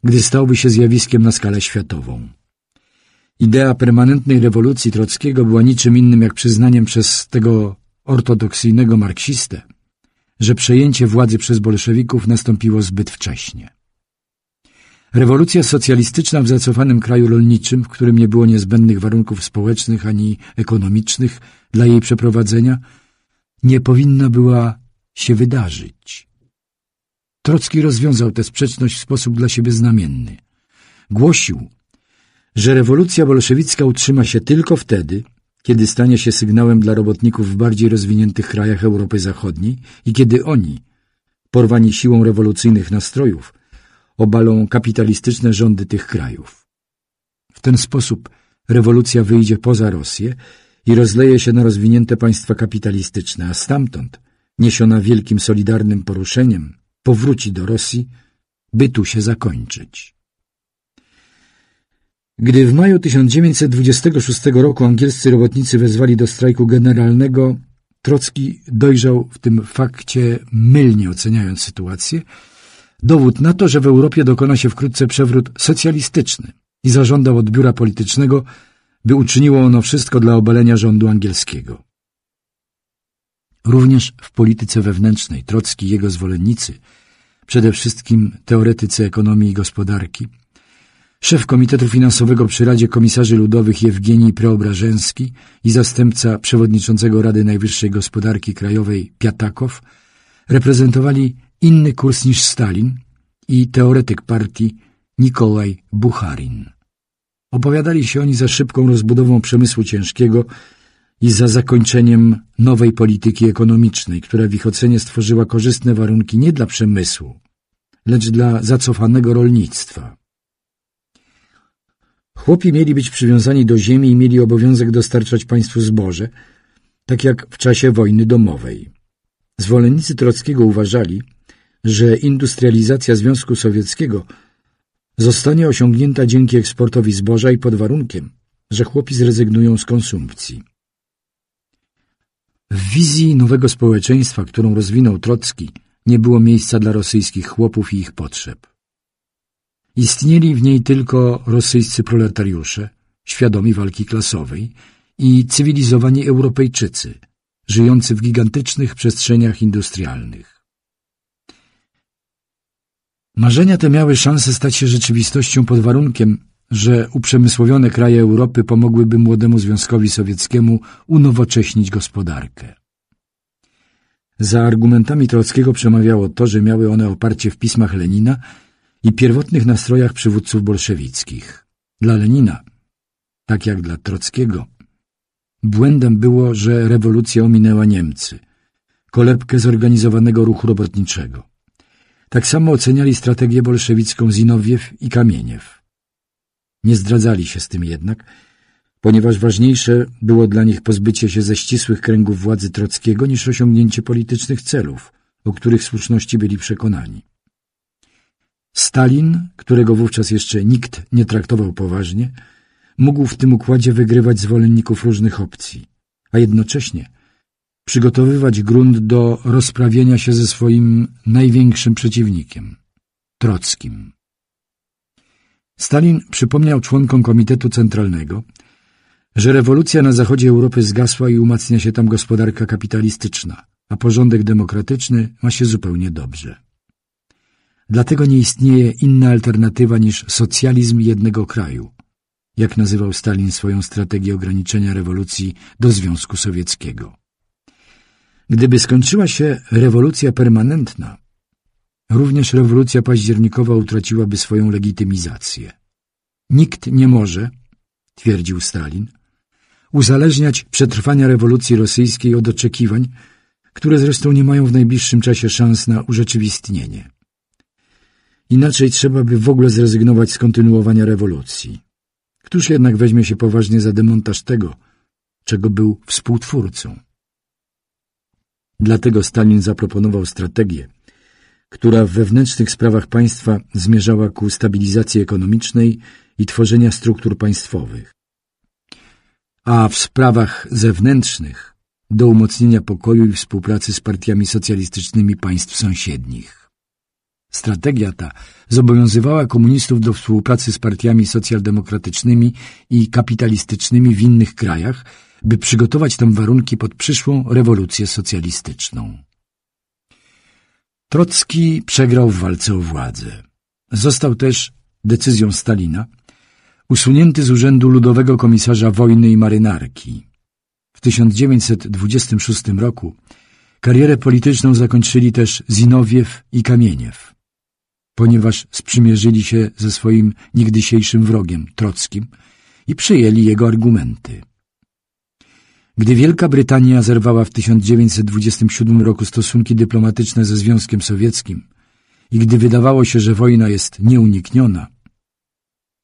gdy stałby się zjawiskiem na skalę światową. Idea permanentnej rewolucji Trockiego była niczym innym jak przyznaniem przez tego ortodoksyjnego marksistę, że przejęcie władzy przez bolszewików nastąpiło zbyt wcześnie. Rewolucja socjalistyczna w zacofanym kraju rolniczym, w którym nie było niezbędnych warunków społecznych ani ekonomicznych dla jej przeprowadzenia, nie powinna była się wydarzyć. Trocki rozwiązał tę sprzeczność w sposób dla siebie znamienny. Głosił, że rewolucja bolszewicka utrzyma się tylko wtedy, kiedy stanie się sygnałem dla robotników w bardziej rozwiniętych krajach Europy Zachodniej i kiedy oni, porwani siłą rewolucyjnych nastrojów, obalą kapitalistyczne rządy tych krajów. W ten sposób rewolucja wyjdzie poza Rosję i rozleje się na rozwinięte państwa kapitalistyczne, a stamtąd, niesiona wielkim solidarnym poruszeniem, powróci do Rosji, by tu się zakończyć. Gdy w maju 1926 roku angielscy robotnicy wezwali do strajku generalnego, Trocki dojrzał w tym fakcie, mylnie oceniając sytuację, dowód na to, że w Europie dokona się wkrótce przewrót socjalistyczny i zażądał od biura politycznego, by uczyniło ono wszystko dla obalenia rządu angielskiego. Również w polityce wewnętrznej Trocki i jego zwolennicy, przede wszystkim teoretycy ekonomii i gospodarki, szef Komitetu Finansowego przy Radzie Komisarzy Ludowych Jewgenij Preobrażenski i zastępca przewodniczącego Rady Najwyższej Gospodarki Krajowej Piatakow reprezentowali inny kurs niż Stalin i teoretyk partii Nikolaj Bucharin. Opowiadali się oni za szybką rozbudową przemysłu ciężkiego i za zakończeniem nowej polityki ekonomicznej, która w ich ocenie stworzyła korzystne warunki nie dla przemysłu, lecz dla zacofanego rolnictwa. Chłopi mieli być przywiązani do ziemi i mieli obowiązek dostarczać państwu zboże, tak jak w czasie wojny domowej. Zwolennicy Trockiego uważali, że industrializacja Związku Sowieckiego zostanie osiągnięta dzięki eksportowi zboża i pod warunkiem, że chłopi zrezygnują z konsumpcji. W wizji nowego społeczeństwa, którą rozwinął Trocki, nie było miejsca dla rosyjskich chłopów i ich potrzeb. Istnieli w niej tylko rosyjscy proletariusze, świadomi walki klasowej i cywilizowani Europejczycy, żyjący w gigantycznych przestrzeniach industrialnych. Marzenia te miały szansę stać się rzeczywistością pod warunkiem, że uprzemysłowione kraje Europy pomogłyby młodemu Związkowi Sowieckiemu unowocześnić gospodarkę. Za argumentami Trockiego przemawiało to, że miały one oparcie w pismach Lenina i pierwotnych nastrojach przywódców bolszewickich. Dla Lenina, tak jak dla Trockiego, błędem było, że rewolucja ominęła Niemcy, kolebkę zorganizowanego ruchu robotniczego. Tak samo oceniali strategię bolszewicką Zinowiew i Kamieniew. Nie zdradzali się z tym jednak, ponieważ ważniejsze było dla nich pozbycie się ze ścisłych kręgów władzy Trockiego niż osiągnięcie politycznych celów, o których słuszności byli przekonani. Stalin, którego wówczas jeszcze nikt nie traktował poważnie, mógł w tym układzie wygrywać zwolenników różnych opcji, a jednocześnie przygotowywać grunt do rozprawienia się ze swoim największym przeciwnikiem – Trockim. Stalin przypomniał członkom Komitetu Centralnego, że rewolucja na zachodzie Europy zgasła i umacnia się tam gospodarka kapitalistyczna, a porządek demokratyczny ma się zupełnie dobrze. Dlatego nie istnieje inna alternatywa niż socjalizm jednego kraju, jak nazywał Stalin swoją strategię ograniczenia rewolucji do Związku Sowieckiego. Gdyby skończyła się rewolucja permanentna, również rewolucja październikowa utraciłaby swoją legitymizację. Nikt nie może, twierdził Stalin, uzależniać przetrwania rewolucji rosyjskiej od oczekiwań, które zresztą nie mają w najbliższym czasie szans na urzeczywistnienie. Inaczej trzeba by w ogóle zrezygnować z kontynuowania rewolucji. Któż jednak weźmie się poważnie za demontaż tego, czego był współtwórcą? Dlatego Stalin zaproponował strategię, która w wewnętrznych sprawach państwa zmierzała ku stabilizacji ekonomicznej i tworzenia struktur państwowych, a w sprawach zewnętrznych do umocnienia pokoju i współpracy z partiami socjalistycznymi państw sąsiednich. Strategia ta zobowiązywała komunistów do współpracy z partiami socjaldemokratycznymi i kapitalistycznymi w innych krajach, by przygotować tam warunki pod przyszłą rewolucję socjalistyczną. Trocki przegrał w walce o władzę. Został też, decyzją Stalina, usunięty z urzędu Ludowego Komisarza Wojny i Marynarki. W 1926 roku karierę polityczną zakończyli też Zinowiew i Kamieniew. Ponieważ sprzymierzyli się ze swoim nigdysiejszym wrogiem, Trockim, i przyjęli jego argumenty. Gdy Wielka Brytania zerwała w 1927 roku stosunki dyplomatyczne ze Związkiem Sowieckim i gdy wydawało się, że wojna jest nieunikniona,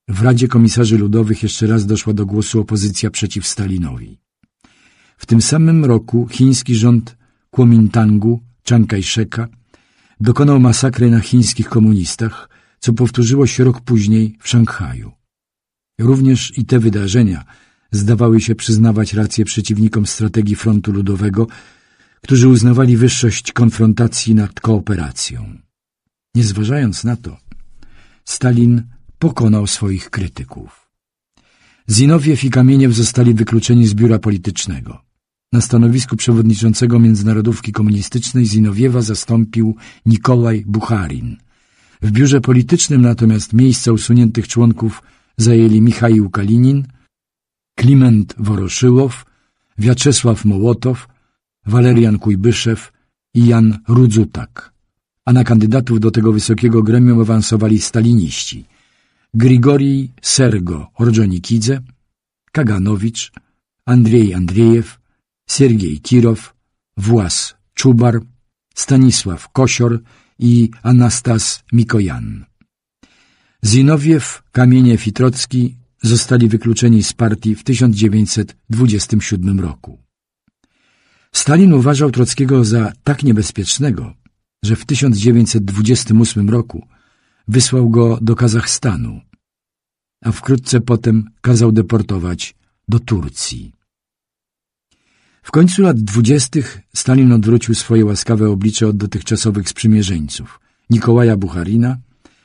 w Radzie Komisarzy Ludowych jeszcze raz doszła do głosu opozycja przeciw Stalinowi. W tym samym roku chiński rząd Kuomintangu, Chiang Kai-sheka, dokonał masakry na chińskich komunistach, co powtórzyło się rok później w Szanghaju. Również i te wydarzenia – zdawały się przyznawać rację przeciwnikom strategii frontu ludowego, którzy uznawali wyższość konfrontacji nad kooperacją. Nie zważając na to, Stalin pokonał swoich krytyków. Zinowiew i Kamieniew zostali wykluczeni z biura politycznego. Na stanowisku przewodniczącego Międzynarodówki Komunistycznej Zinowiewa zastąpił Nikolaj Bucharin. W biurze politycznym natomiast miejsca usuniętych członków zajęli Michał Kalinin – Kliment Woroszyłow, Wiaczesław Mołotow, Walerian Kujbyszew i Jan Rudzutak. A na kandydatów do tego wysokiego gremium awansowali staliniści Grigori Sergo Ordzonikidze, Kaganowicz, Andrzej Andrzejew, Siergiej Kirow, Włas Czubar, Stanisław Kosior i Anastas Mikojan. Zinowiew, Kamieniew i Trocki zostali wykluczeni z partii w 1927 roku. Stalin uważał Trockiego za tak niebezpiecznego, że w 1928 roku wysłał go do Kazachstanu, a wkrótce potem kazał deportować do Turcji. W końcu lat dwudziestych Stalin odwrócił swoje łaskawe oblicze od dotychczasowych sprzymierzeńców Nikołaja Bucharina,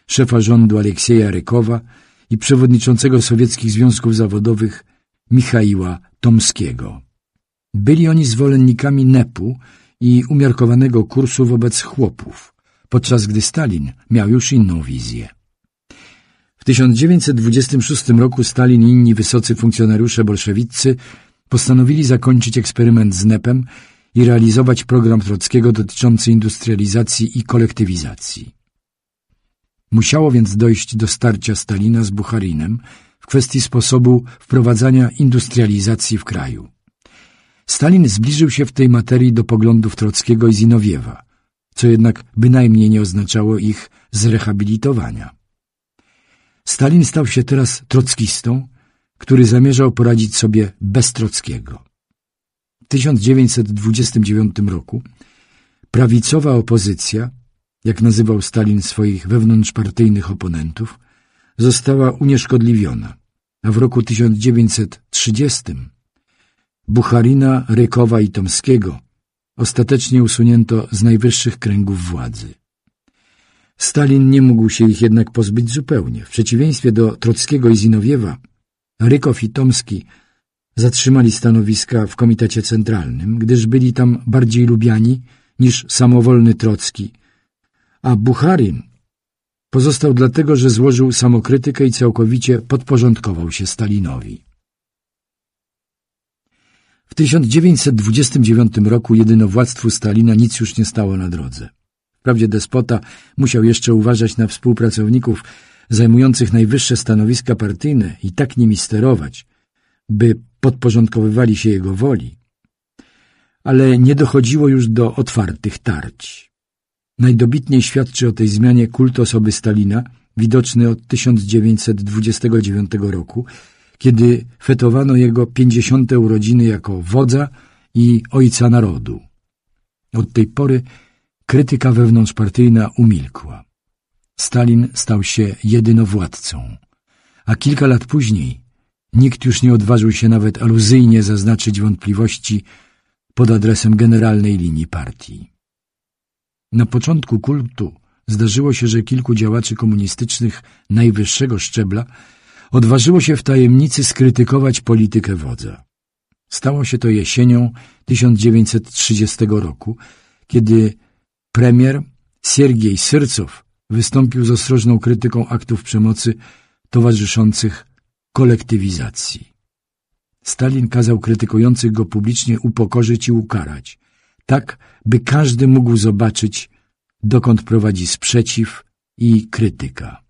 szefa rządu Aleksieja Rykowa i przewodniczącego sowieckich związków zawodowych Michaiła Tomskiego. Byli oni zwolennikami NEP-u i umiarkowanego kursu wobec chłopów, podczas gdy Stalin miał już inną wizję. W 1926 roku Stalin i inni wysocy funkcjonariusze bolszewiccy postanowili zakończyć eksperyment z NEP-em i realizować program Trockiego dotyczący industrializacji i kolektywizacji. Musiało więc dojść do starcia Stalina z Bucharinem w kwestii sposobu wprowadzania industrializacji w kraju. Stalin zbliżył się w tej materii do poglądów Trockiego i Zinowiewa, co jednak bynajmniej nie oznaczało ich zrehabilitowania. Stalin stał się teraz trockistą, który zamierzał poradzić sobie bez Trockiego. W 1929 roku prawicowa opozycja jak nazywał Stalin swoich wewnątrzpartyjnych oponentów, została unieszkodliwiona, a w roku 1930 Bucharina, Rykowa i Tomskiego ostatecznie usunięto z najwyższych kręgów władzy. Stalin nie mógł się ich jednak pozbyć zupełnie. W przeciwieństwie do Trockiego i Zinowiewa, Rykow i Tomski zatrzymali stanowiska w Komitecie Centralnym, gdyż byli tam bardziej lubiani niż samowolny Trocki a Bucharin pozostał dlatego, że złożył samokrytykę i całkowicie podporządkował się Stalinowi. W 1929 roku jedynowładztwu Stalina nic już nie stało na drodze. Wprawdzie despota musiał jeszcze uważać na współpracowników zajmujących najwyższe stanowiska partyjne i tak nimi sterować, by podporządkowywali się jego woli, ale nie dochodziło już do otwartych tarć. Najdobitniej świadczy o tej zmianie kult osoby Stalina, widoczny od 1929 roku, kiedy fetowano jego 50 urodziny jako wodza i ojca narodu. Od tej pory krytyka wewnątrzpartyjna umilkła. Stalin stał się jedynowładcą, a kilka lat później nikt już nie odważył się nawet aluzyjnie zaznaczyć wątpliwości pod adresem generalnej linii partii. Na początku kultu zdarzyło się, że kilku działaczy komunistycznych najwyższego szczebla odważyło się w tajemnicy skrytykować politykę wodza. Stało się to jesienią 1930 roku, kiedy premier Siergiej Syrcow wystąpił z ostrożną krytyką aktów przemocy towarzyszących kolektywizacji. Stalin kazał krytykujących go publicznie upokorzyć i ukarać, tak by każdy mógł zobaczyć, dokąd prowadzi sprzeciw i krytyka.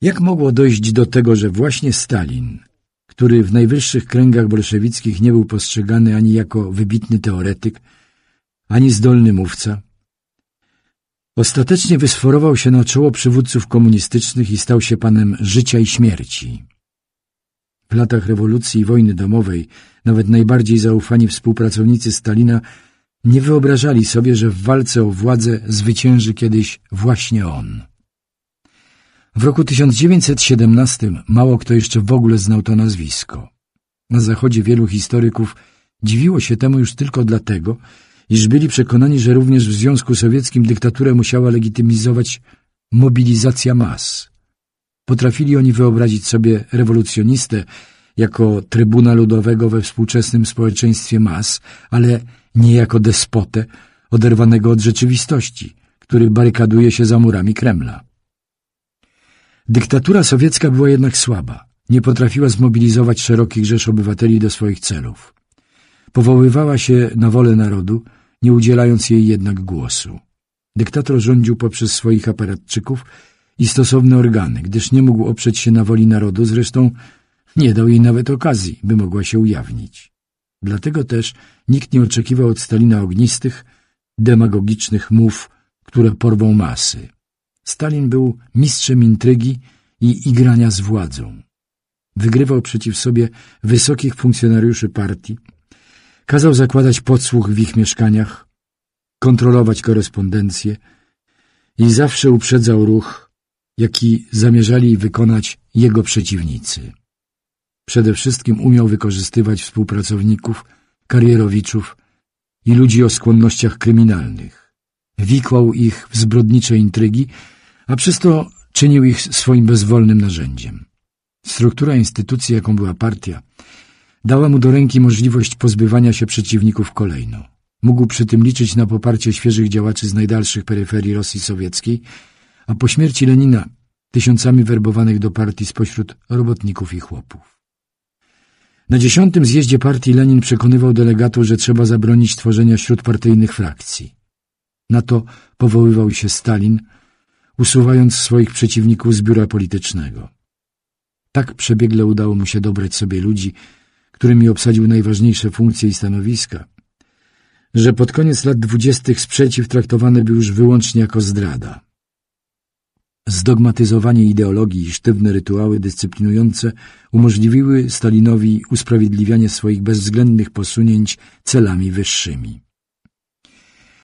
Jak mogło dojść do tego, że właśnie Stalin, który w najwyższych kręgach bolszewickich nie był postrzegany ani jako wybitny teoretyk, ani zdolny mówca, ostatecznie wysforował się na czoło przywódców komunistycznych i stał się panem życia i śmierci. W latach rewolucji i wojny domowej nawet najbardziej zaufani współpracownicy Stalina nie wyobrażali sobie, że w walce o władzę zwycięży kiedyś właśnie on. W roku 1917 mało kto jeszcze w ogóle znał to nazwisko. Na zachodzie wielu historyków dziwiło się temu już tylko dlatego, iż byli przekonani, że również w Związku Sowieckim dyktaturę musiała legitymizować mobilizacja mas. Potrafili oni wyobrazić sobie rewolucjonistę jako trybuna ludowego we współczesnym społeczeństwie mas, ale nie jako despotę oderwanego od rzeczywistości, który barykaduje się za murami Kremla. Dyktatura sowiecka była jednak słaba, nie potrafiła zmobilizować szerokich rzesz obywateli do swoich celów. Powoływała się na wolę narodu, nie udzielając jej jednak głosu. Dyktator rządził poprzez swoich aparatczyków, i stosowne organy, gdyż nie mógł oprzeć się na woli narodu, zresztą nie dał jej nawet okazji, by mogła się ujawnić. Dlatego też nikt nie oczekiwał od Stalina ognistych, demagogicznych mów, które porwą masy. Stalin był mistrzem intrygi i igrania z władzą. Wygrywał przeciw sobie wysokich funkcjonariuszy partii, kazał zakładać podsłuch w ich mieszkaniach, kontrolować korespondencję i zawsze uprzedzał ruch, jaki zamierzali wykonać jego przeciwnicy. Przede wszystkim umiał wykorzystywać współpracowników, karierowiczów i ludzi o skłonnościach kryminalnych. Wikłał ich w zbrodnicze intrygi, a przez to czynił ich swoim bezwolnym narzędziem. Struktura instytucji, jaką była partia, dała mu do ręki możliwość pozbywania się przeciwników kolejno. Mógł przy tym liczyć na poparcie świeżych działaczy z najdalszych peryferii Rosji Sowieckiej – a po śmierci Lenina tysiącami werbowanych do partii spośród robotników i chłopów. Na dziesiątym zjeździe partii Lenin przekonywał delegatów, że trzeba zabronić tworzenia śródpartyjnych frakcji. Na to powoływał się Stalin, usuwając swoich przeciwników z biura politycznego. Tak przebiegle udało mu się dobrać sobie ludzi, którymi obsadził najważniejsze funkcje i stanowiska, że pod koniec lat dwudziestych sprzeciw traktowany był już wyłącznie jako zdrada. Zdogmatyzowanie ideologii i sztywne rytuały dyscyplinujące umożliwiły Stalinowi usprawiedliwianie swoich bezwzględnych posunięć celami wyższymi.